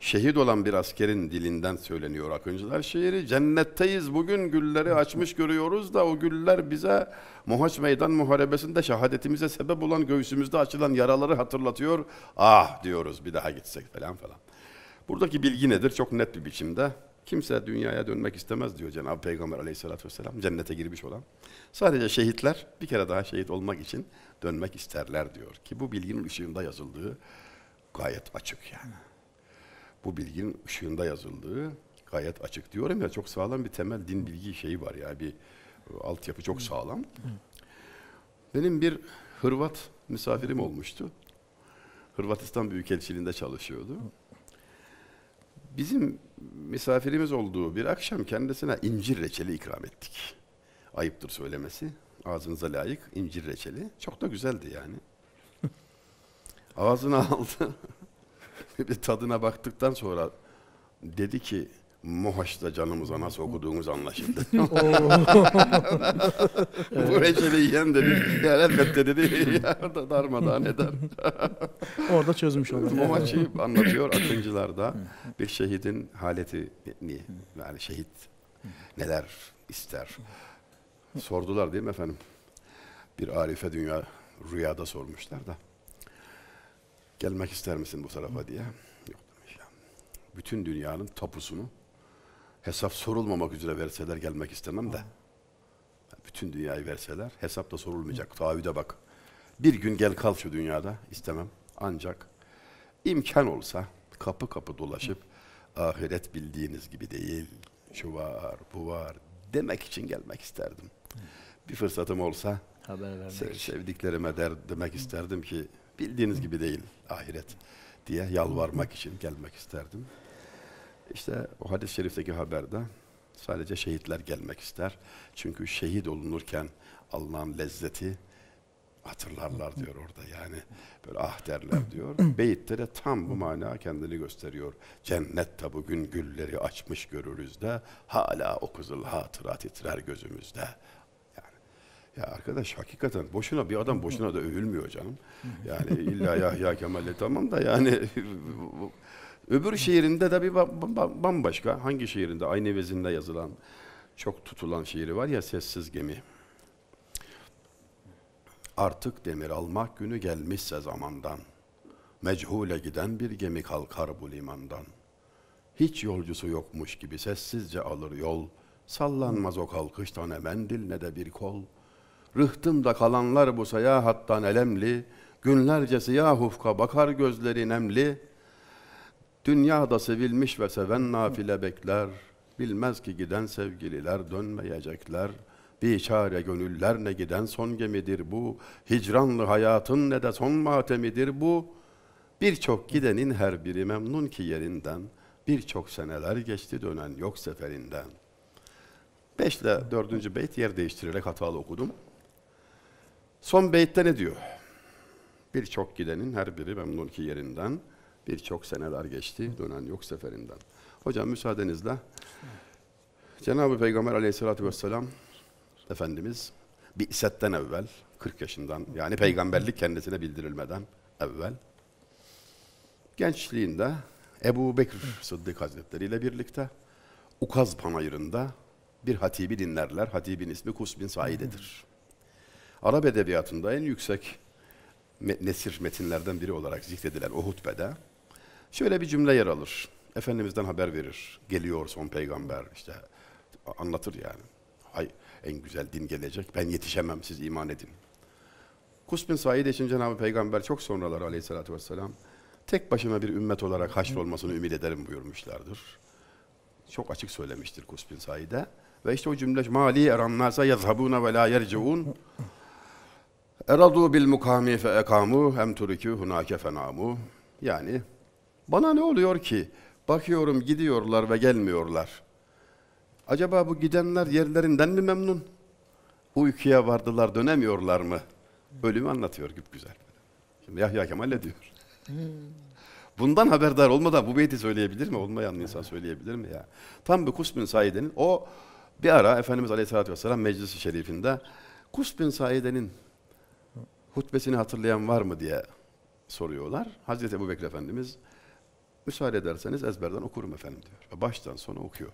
şehit olan bir askerin dilinden söyleniyor Akıncılar şiiri. Cennetteyiz bugün gülleri açmış görüyoruz da o güller bize Muhaç Meydan Muharebesi'nde şehadetimize sebep olan göğsümüzde açılan yaraları hatırlatıyor. Ah diyoruz bir daha gitsek falan falan. Buradaki bilgi nedir? Çok net bir biçimde Kimse dünyaya dönmek istemez diyor Cenab-ı Peygamber aleyhissalatü vesselam. Cennete girmiş olan. Sadece şehitler bir kere daha şehit olmak için dönmek isterler diyor. Ki bu bilginin ışığında yazıldığı gayet açık yani. Bu bilginin ışığında yazıldığı gayet açık diyorum ya çok sağlam bir temel din bilgi şeyi var yani bir altyapı çok sağlam. Benim bir Hırvat misafirim olmuştu. Hırvatistan Büyükelçiliğinde çalışıyordu. Bizim misafirimiz olduğu bir akşam kendisine incir reçeli ikram ettik. Ayıptır söylemesi. Ağzınıza layık incir reçeli. Çok da güzeldi yani. Ağzına *laughs* aldı. bir tadına baktıktan sonra dedi ki Mohaç'ta canımıza nasıl okuduğumuz anlaşıldı. *laughs* *laughs* Bu reçeli yiyen dedi. Ya elbette dedi. Ya da darmadağın eder. *laughs* Orada çözmüş olur. Mohaç'ı anlatıyor Akıncılar'da. bir şehidin haleti yani şehit neler ister. Sordular değil mi efendim? Bir Arife Dünya rüyada sormuşlar da. Gelmek ister misin bu tarafa diye. Yok demiş ya. Bütün dünyanın tapusunu hesap sorulmamak üzere verseler gelmek istemem de. Bütün dünyayı verseler hesap da sorulmayacak. Taahhüde bak. Bir gün gel kal şu dünyada istemem. Ancak imkan olsa kapı kapı dolaşıp ahiret bildiğiniz gibi değil. Şu var, bu var demek için gelmek isterdim. Bir fırsatım olsa haber sevdiklerime der demek isterdim ki bildiğiniz gibi değil ahiret diye yalvarmak için gelmek isterdim. İşte o hadis-i şerifteki haberde sadece şehitler gelmek ister. Çünkü şehit olunurken alınan lezzeti hatırlarlar diyor orada yani. Böyle ah derler diyor. *clears throat* Beyitte de tam bu mana kendini gösteriyor. Cennette bugün gülleri açmış görürüz de hala o kızıl hatıra titrer gözümüzde. Ya arkadaş hakikaten boşuna bir adam boşuna da övülmüyor canım. Yani illa *laughs* Yahya Kemal'e tamam da yani *laughs* Öbür şiirinde de bir bambaşka. Hangi şiirinde? Aynı vezinde yazılan, çok tutulan şiiri var ya Sessiz Gemi. Artık demir almak günü gelmişse zamandan. Mechule giden bir gemi kalkar bu limandan. Hiç yolcusu yokmuş gibi sessizce alır yol. Sallanmaz o kalkıştan hemen ne de bir kol. Rıhtımda kalanlar bu seyahattan elemli, Günlerce siyah ufka bakar gözleri nemli, Dünya da sevilmiş ve seven nafile bekler. Bilmez ki giden sevgililer dönmeyecekler. Bir çare gönüller ne giden son gemidir bu. Hicranlı hayatın ne de son matemidir bu. Birçok gidenin her biri memnun ki yerinden. Birçok seneler geçti dönen yok seferinden. Beş ile dördüncü beyt yer değiştirerek hatalı okudum. Son beytte ne diyor? Birçok gidenin her biri memnun ki yerinden. Birçok seneler geçti dönen yok seferinden Hocam müsaadenizle Cenab-ı Peygamber aleyhissalatü vesselam Efendimiz bir isetten evvel 40 yaşından yani peygamberlik kendisine bildirilmeden evvel gençliğinde Ebu Bekir Sıddık Hazretleri ile birlikte Ukaz Panayırı'nda bir hatibi dinlerler. Hatibin ismi Kus bin Saide'dir. Arap edebiyatında en yüksek nesir metinlerden biri olarak zikredilen o hutbede Şöyle bir cümle yer alır. Efendimiz'den haber verir. Geliyor son peygamber işte anlatır yani. Hay en güzel din gelecek. Ben yetişemem siz iman edin. Kusbin Said için Cenab-ı Peygamber çok sonralar aleyhissalatü vesselam tek başına bir ümmet olarak haşrolmasını ümit ederim buyurmuşlardır. Çok açık söylemiştir Kusbin Said'e. Ve işte o cümle mali erannasa yazhabuna ve la yerciun eradu bil mukami fe ekamu hem turiki hunake fenamu yani bana ne oluyor ki? Bakıyorum gidiyorlar ve gelmiyorlar. Acaba bu gidenler yerlerinden mi memnun? Uykuya vardılar, dönemiyorlar mı? Ölümü anlatıyor gibi güzel. Şimdi Yahya Kemal diyor. Hmm. Bundan haberdar olmadan bu beyti söyleyebilir mi? Olmayan insan söyleyebilir mi ya? Tam bir Kus bin Saide'nin o bir ara Efendimiz Aleyhisselatü Vesselam meclisi şerifinde Kus bin Saide'nin hutbesini hatırlayan var mı diye soruyorlar. Hazreti Ebu Bekir Efendimiz Müsaade ederseniz ezberden okurum efendim diyor. Ve baştan sona okuyor.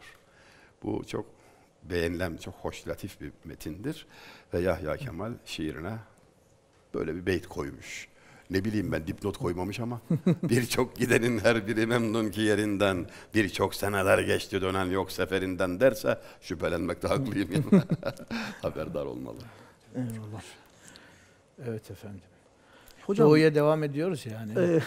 Bu çok beğenilen, çok hoş, latif bir metindir. Ve Yahya Kemal şiirine böyle bir beyt koymuş. Ne bileyim ben dipnot koymamış ama *laughs* birçok gidenin her biri memnun ki yerinden birçok seneler geçti dönen yok seferinden derse şüphelenmekte haklıyım. *laughs* *laughs* Haberdar olmalı. Eyvallah. Evet efendim. Hocam, Doğu'ya devam ediyoruz yani. Ee,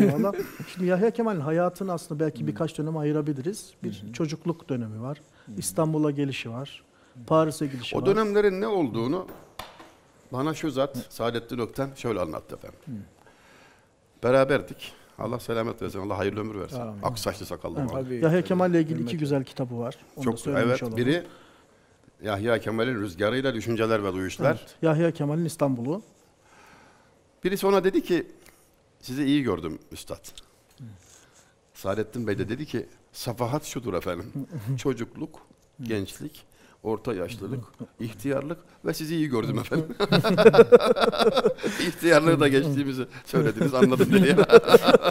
*laughs* eyvallah. Şimdi Yahya Kemal'in hayatını aslında belki hmm. birkaç dönem ayırabiliriz. Bir Hı-hı. Hmm. çocukluk dönemi var. Hmm. İstanbul'a gelişi var. Paris'e gidişi var. O dönemlerin var. ne olduğunu bana şu zat Hı. Saadettin Ökten şöyle anlattı efendim. Hı. Beraberdik. Allah selamet versin, Allah hayırlı ömür versin. Amin. Ak saçlı sakallı. Evet. Yahya Kemal'le ilgili iki güzel kitabı var. Onu Çok da evet. Olalım. Biri Yahya Kemal'in rüzgarıyla düşünceler ve duyuşlar. Evet. Yahya Kemal'in İstanbul'u. Birisi ona dedi ki, sizi iyi gördüm üstad. Saadettin Bey de dedi ki, safahat şudur efendim. Çocukluk, gençlik, orta yaşlılık, ihtiyarlık ve sizi iyi gördüm efendim. *laughs* İhtiyarlığı da geçtiğimizi söylediniz anladım dedi.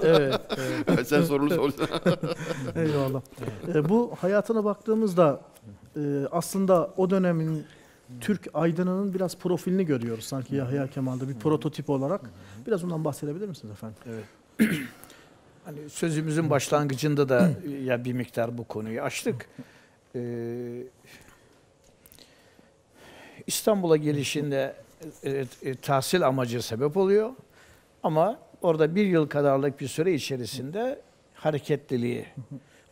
evet, evet. *laughs* Sen sorunu sor. Eyvallah. Ee, bu hayatına baktığımızda e, aslında o dönemin Hmm. Türk aydınının biraz profilini görüyoruz sanki hmm. Yahya Kemal'de bir hmm. prototip olarak. Biraz ondan bahsedebilir misiniz efendim? Evet. *clears throat* hani sözümüzün başlangıcında da *clears throat* ya bir miktar bu konuyu açtık. Ee, İstanbul'a gelişinde e, e, tahsil amacı sebep oluyor. Ama orada bir yıl kadarlık bir süre içerisinde hareketliliği,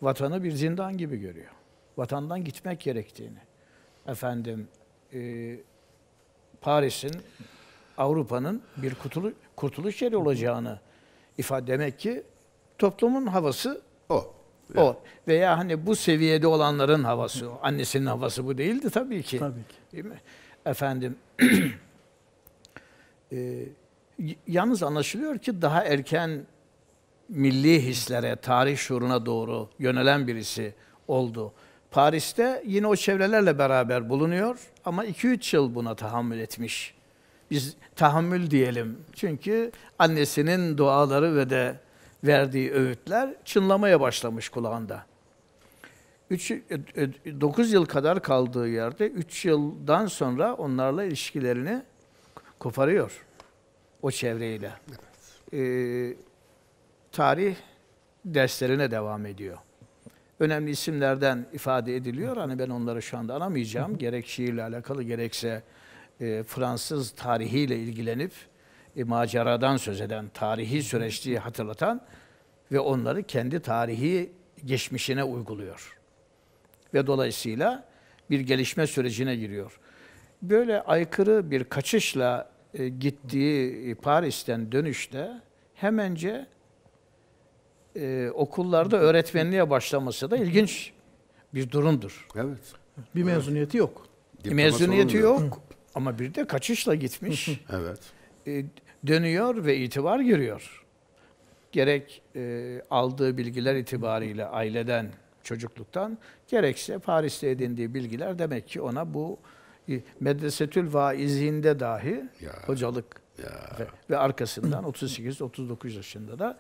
vatanı bir zindan gibi görüyor. Vatandan gitmek gerektiğini, efendim e, Paris'in, Avrupa'nın bir kutulu, kurtuluş yeri olacağını ifade demek ki toplumun havası o. Yani. O veya hani bu seviyede olanların havası, o. annesinin havası bu değildi tabii ki. Tabii ki. Değil mi? Efendim *clears throat* e, yalnız anlaşılıyor ki daha erken milli hislere, tarih şuuruna doğru yönelen birisi oldu. Paris'te yine o çevrelerle beraber bulunuyor ama 2-3 yıl buna tahammül etmiş. Biz tahammül diyelim. Çünkü annesinin duaları ve de verdiği öğütler çınlamaya başlamış kulağında. 9 e, e, yıl kadar kaldığı yerde 3 yıldan sonra onlarla ilişkilerini koparıyor o çevreyle. Evet. Ee, tarih derslerine devam ediyor önemli isimlerden ifade ediliyor. Hani ben onları şu anda anamayacağım. Gerek şiirle alakalı gerekse e, Fransız tarihiyle ilgilenip e, maceradan söz eden, tarihi süreçliği hatırlatan ve onları kendi tarihi geçmişine uyguluyor. Ve dolayısıyla bir gelişme sürecine giriyor. Böyle aykırı bir kaçışla e, gittiği e, Paris'ten dönüşte hemence e, okullarda öğretmenliğe başlaması da ilginç bir durumdur. Evet. Bir mezuniyeti yok. Diploması mezuniyeti yok ama bir de kaçışla gitmiş. *laughs* evet. E, dönüyor ve itibar giriyor. Gerek e, aldığı bilgiler itibariyle aileden, çocukluktan, gerekse Paris'te edindiği bilgiler demek ki ona bu e, medresetül vaizinde dahi ya, hocalık ya. Ve, ve arkasından 38-39 yaşında da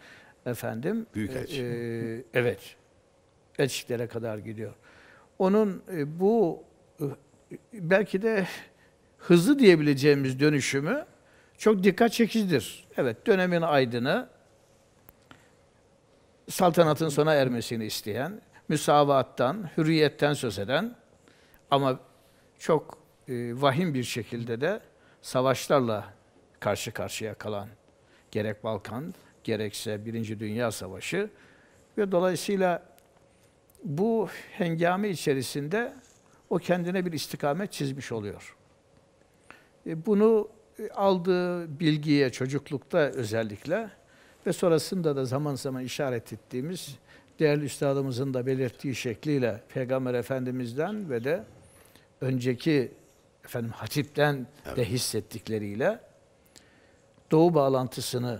efendim. Büyükelçi. E, e evet. Elçiklere kadar gidiyor. Onun e, bu e, belki de hızlı diyebileceğimiz dönüşümü çok dikkat çekicidir. Evet, dönemin aydını saltanatın sona ermesini isteyen, müsavattan, hürriyetten söz eden ama çok e, vahim bir şekilde de savaşlarla karşı karşıya kalan gerek Balkan, gerekse Birinci Dünya Savaşı ve dolayısıyla bu hengame içerisinde o kendine bir istikamet çizmiş oluyor. E, bunu e, aldığı bilgiye çocuklukta özellikle ve sonrasında da zaman zaman işaret ettiğimiz değerli üstadımızın da belirttiği şekliyle Peygamber Efendimiz'den ve de önceki efendim hatipten evet. de hissettikleriyle doğu bağlantısını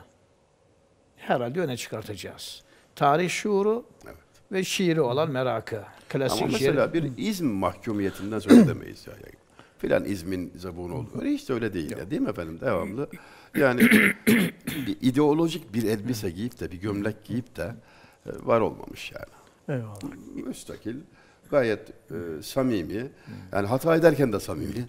herhalde öne çıkartacağız. Tarih şuuru evet. ve şiiri olan merakı. Klasik Ama mesela şiir... bir İzm mahkumiyetinden söz edemeyiz. Yani filan İzm'in zabunu oldu. Öyle hiç de öyle değil ya değil mi efendim devamlı? Yani *clears throat* ideolojik bir elbise giyip de bir gömlek giyip de e, var olmamış yani. Eyvallah. Müstakil gayet e, samimi. Yani hata ederken de samimi.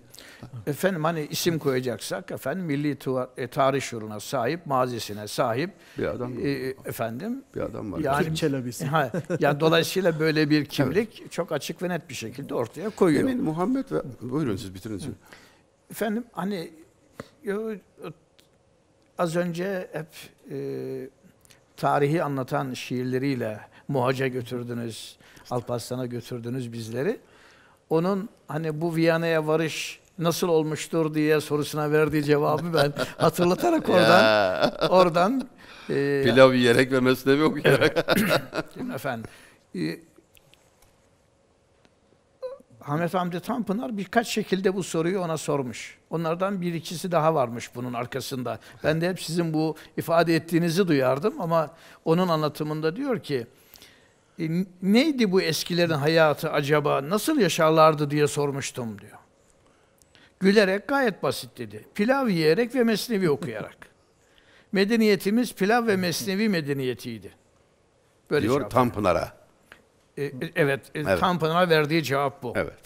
Efendim hani isim koyacaksak efendim milli tuva, e, tarih şuruna sahip, mazisine sahip bir adam e, efendim bir adam var. Yani Çelebisi. Ha, yani dolayısıyla böyle bir kimlik evet. çok açık ve net bir şekilde ortaya koyuyor. Emin Muhammed ve buyurun siz bitirin. Siz. Efendim hani az önce hep e, tarihi anlatan şiirleriyle Muhaca götürdünüz, Alparslan'a götürdünüz bizleri. Onun hani bu Viyana'ya varış nasıl olmuştur diye sorusuna verdiği cevabı ben *laughs* hatırlatarak oradan oradan e, pilav yiyerek ve mesnevi okuyarak. efendim. E, Ahmet Hamdi Tanpınar birkaç şekilde bu soruyu ona sormuş. Onlardan bir ikisi daha varmış bunun arkasında. Ben de hep sizin bu ifade ettiğinizi duyardım ama onun anlatımında diyor ki e, neydi bu eskilerin hayatı acaba, nasıl yaşarlardı diye sormuştum diyor. Gülerek gayet basit dedi. Pilav yiyerek ve mesnevi okuyarak. *laughs* Medeniyetimiz pilav ve mesnevi medeniyetiydi. Böyle diyor cevap. Tanpınar'a. E, e, evet, e, evet. Tanpınar'a verdiği cevap bu. Evet.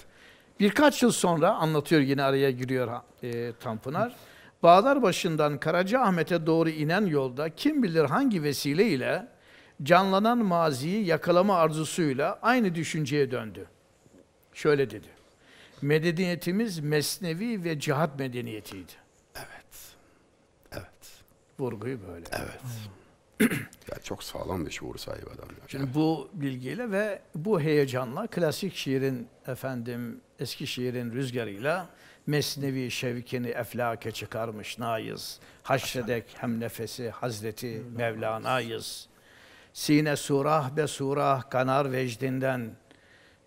Birkaç yıl sonra anlatıyor yine araya giriyor e, Tanpınar. Bağlar başından Karaca Ahmet'e doğru inen yolda kim bilir hangi vesileyle canlanan maziyi yakalama arzusuyla aynı düşünceye döndü. Şöyle dedi. Medeniyetimiz mesnevi ve cihat medeniyetiydi. Evet. Evet. Vurguyu böyle. Evet. *clears throat* ya çok sağlam bir şuur sahibi adam. Ya. Şimdi bu bilgiyle ve bu heyecanla klasik şiirin efendim eski şiirin rüzgarıyla mesnevi şevkini eflake çıkarmış naiz. Haşredek hem nefesi Hazreti hmm. Mevlana'yız. Sine surah be surah kanar vecdinden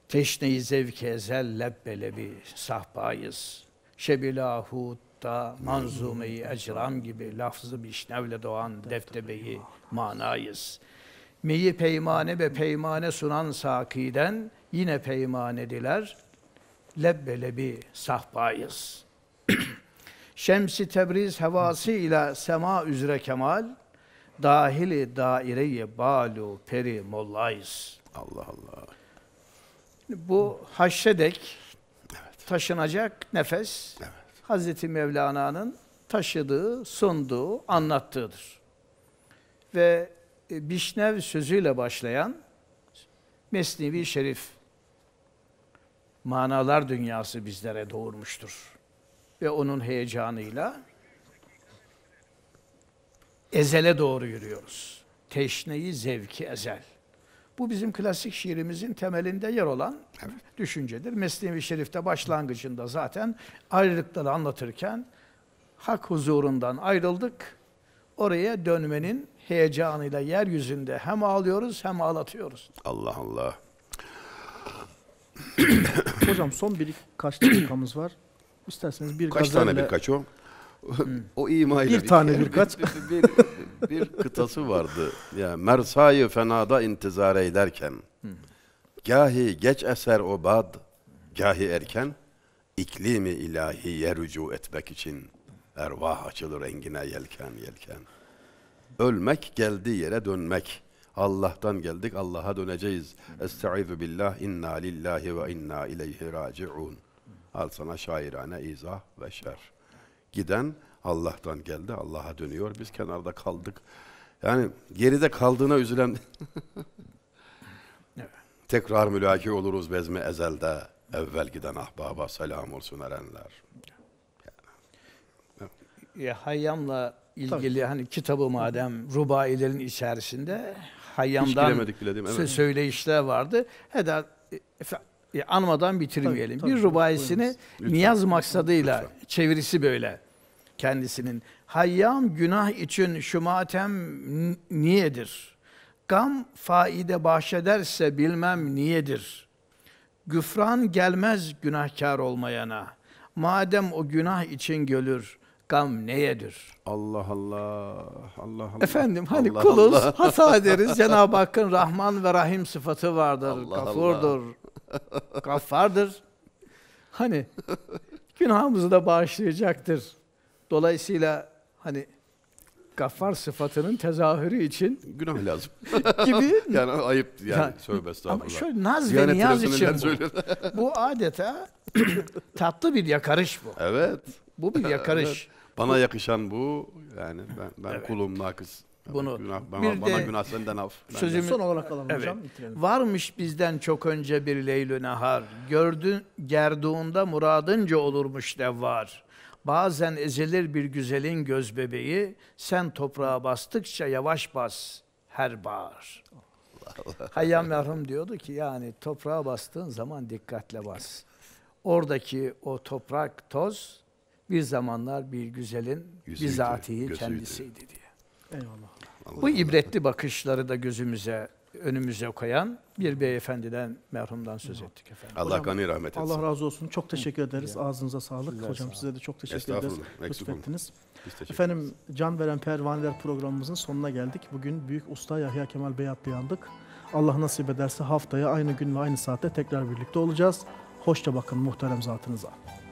Teşne-i zevk ezel lebbelebi sahbayız. Şebilahutta manzumeyi ecram gibi lafzı bişnevle doğan deftebeyi manayız. Meyi peymane ve peymane sunan sakiden yine peymanediler. Lebbelebi sahbayız. *clears throat* Şemsi Tebriz hevası ile sema üzre kemal, dahili daireyi balu peri mollayız. Allah Allah. Bu haşredek evet. taşınacak nefes evet. Hazreti Mevlana'nın taşıdığı, sunduğu, anlattığıdır. Ve e, Bişnev sözüyle başlayan Mesnevi Şerif manalar dünyası bizlere doğurmuştur. Ve onun heyecanıyla ezele doğru yürüyoruz. Teşneyi zevki ezel. Bu bizim klasik şiirimizin temelinde yer olan evet. düşüncedir. Mesnevi Şerif'te başlangıcında zaten ayrılıkları anlatırken hak huzurundan ayrıldık. Oraya dönmenin heyecanıyla yeryüzünde hem ağlıyoruz hem ağlatıyoruz. Allah Allah. Hocam son birkaç dakikamız var. İsterseniz bir Kaç gazelle... tane birkaç o? o imayla bir tane şey. birkaç. Bir, *laughs* bir, bir, bir kıtası vardı. Yani mersayı fenada intizar eylerken gahi geç eser o bad, gahi erken iklimi ilahi rücu etmek için ervah açılır engine yelken yelken. Ölmek geldi yere dönmek. Allah'tan geldik, Allah'a döneceğiz. Estaizu billah, inna lillahi ve inna ileyhi raciun. Al sana şairane izah ve şer. Giden Allah'tan geldi, Allah'a dönüyor. Biz kenarda kaldık. Yani geride kaldığına üzülen *laughs* tekrar mülaki oluruz bezm'e ezelde. Evvel giden ahbaba selam olsun erenler. Yani. E, Hayyam'la ilgili Tabii. hani kitabı madem rubailerin içerisinde Hayyam'dan bile, değil Evet. söyleyişler vardı. Heda e, anmadan bitirmeyelim. Tabii, tabii, Bir rubayisini Niyaz maksadıyla Lütfen. çevirisi böyle kendisinin. Hayyam günah için şu matem niyedir? Gam faide bahşederse bilmem niyedir? Güfran gelmez günahkar olmayana. Madem o günah için gölür, gam neyedir? Allah Allah. Allah Allah. Efendim hani Allah kuluz Allah. *laughs* hata ederiz. *laughs* Cenab-ı Hakk'ın Rahman ve Rahim sıfatı vardır. Allah Gafurdur. Allah. Gaffardır. *laughs* Hani günahımızı da bağışlayacaktır. Dolayısıyla hani gaffar sıfatının tezahürü için günah lazım. *laughs* gibi *laughs* yani ayıp yani ya, sövbe estağfurullah. Ama şöyle naz ve niyaz için bu. *laughs* bu adeta *coughs* tatlı bir yakarış bu. Evet. Bu bir yakarış. evet. Bana bu, yakışan bu. Yani ben ben evet. kulum nakıs. Bunu günah, ben, bir bana de, günah senden af. Sözümü son olarak alalım evet. hocam. Bitirelim. Varmış bizden çok önce bir leylü nehar. Gördün gerduğunda muradınca olurmuş de var. Bazen ezilir bir güzelin göz bebeği, sen toprağa bastıkça yavaş bas her bağır. Hayyam merhum diyordu ki yani toprağa bastığın zaman dikkatle bas. Oradaki o toprak, toz bir zamanlar bir güzelin Yüzüydü, bizatihi gözüydü. kendisiydi diye. Eyvallah. Allah Bu ibretli bakışları da gözümüze önümüze koyan bir beyefendiden merhumdan söz ettik efendim. Allah gani rahmet etsin. Allah razı olsun. Çok teşekkür ederiz. Ağzınıza sağlık. Sizler Hocam sağ size de çok teşekkür ederiz. Lütfettiniz. Efendim Can Veren Pervaneler programımızın sonuna geldik. Bugün Büyük Usta Yahya Kemal Beyat'la yandık. Allah nasip ederse haftaya aynı gün ve aynı saatte tekrar birlikte olacağız. Hoşça bakın muhterem zatınıza.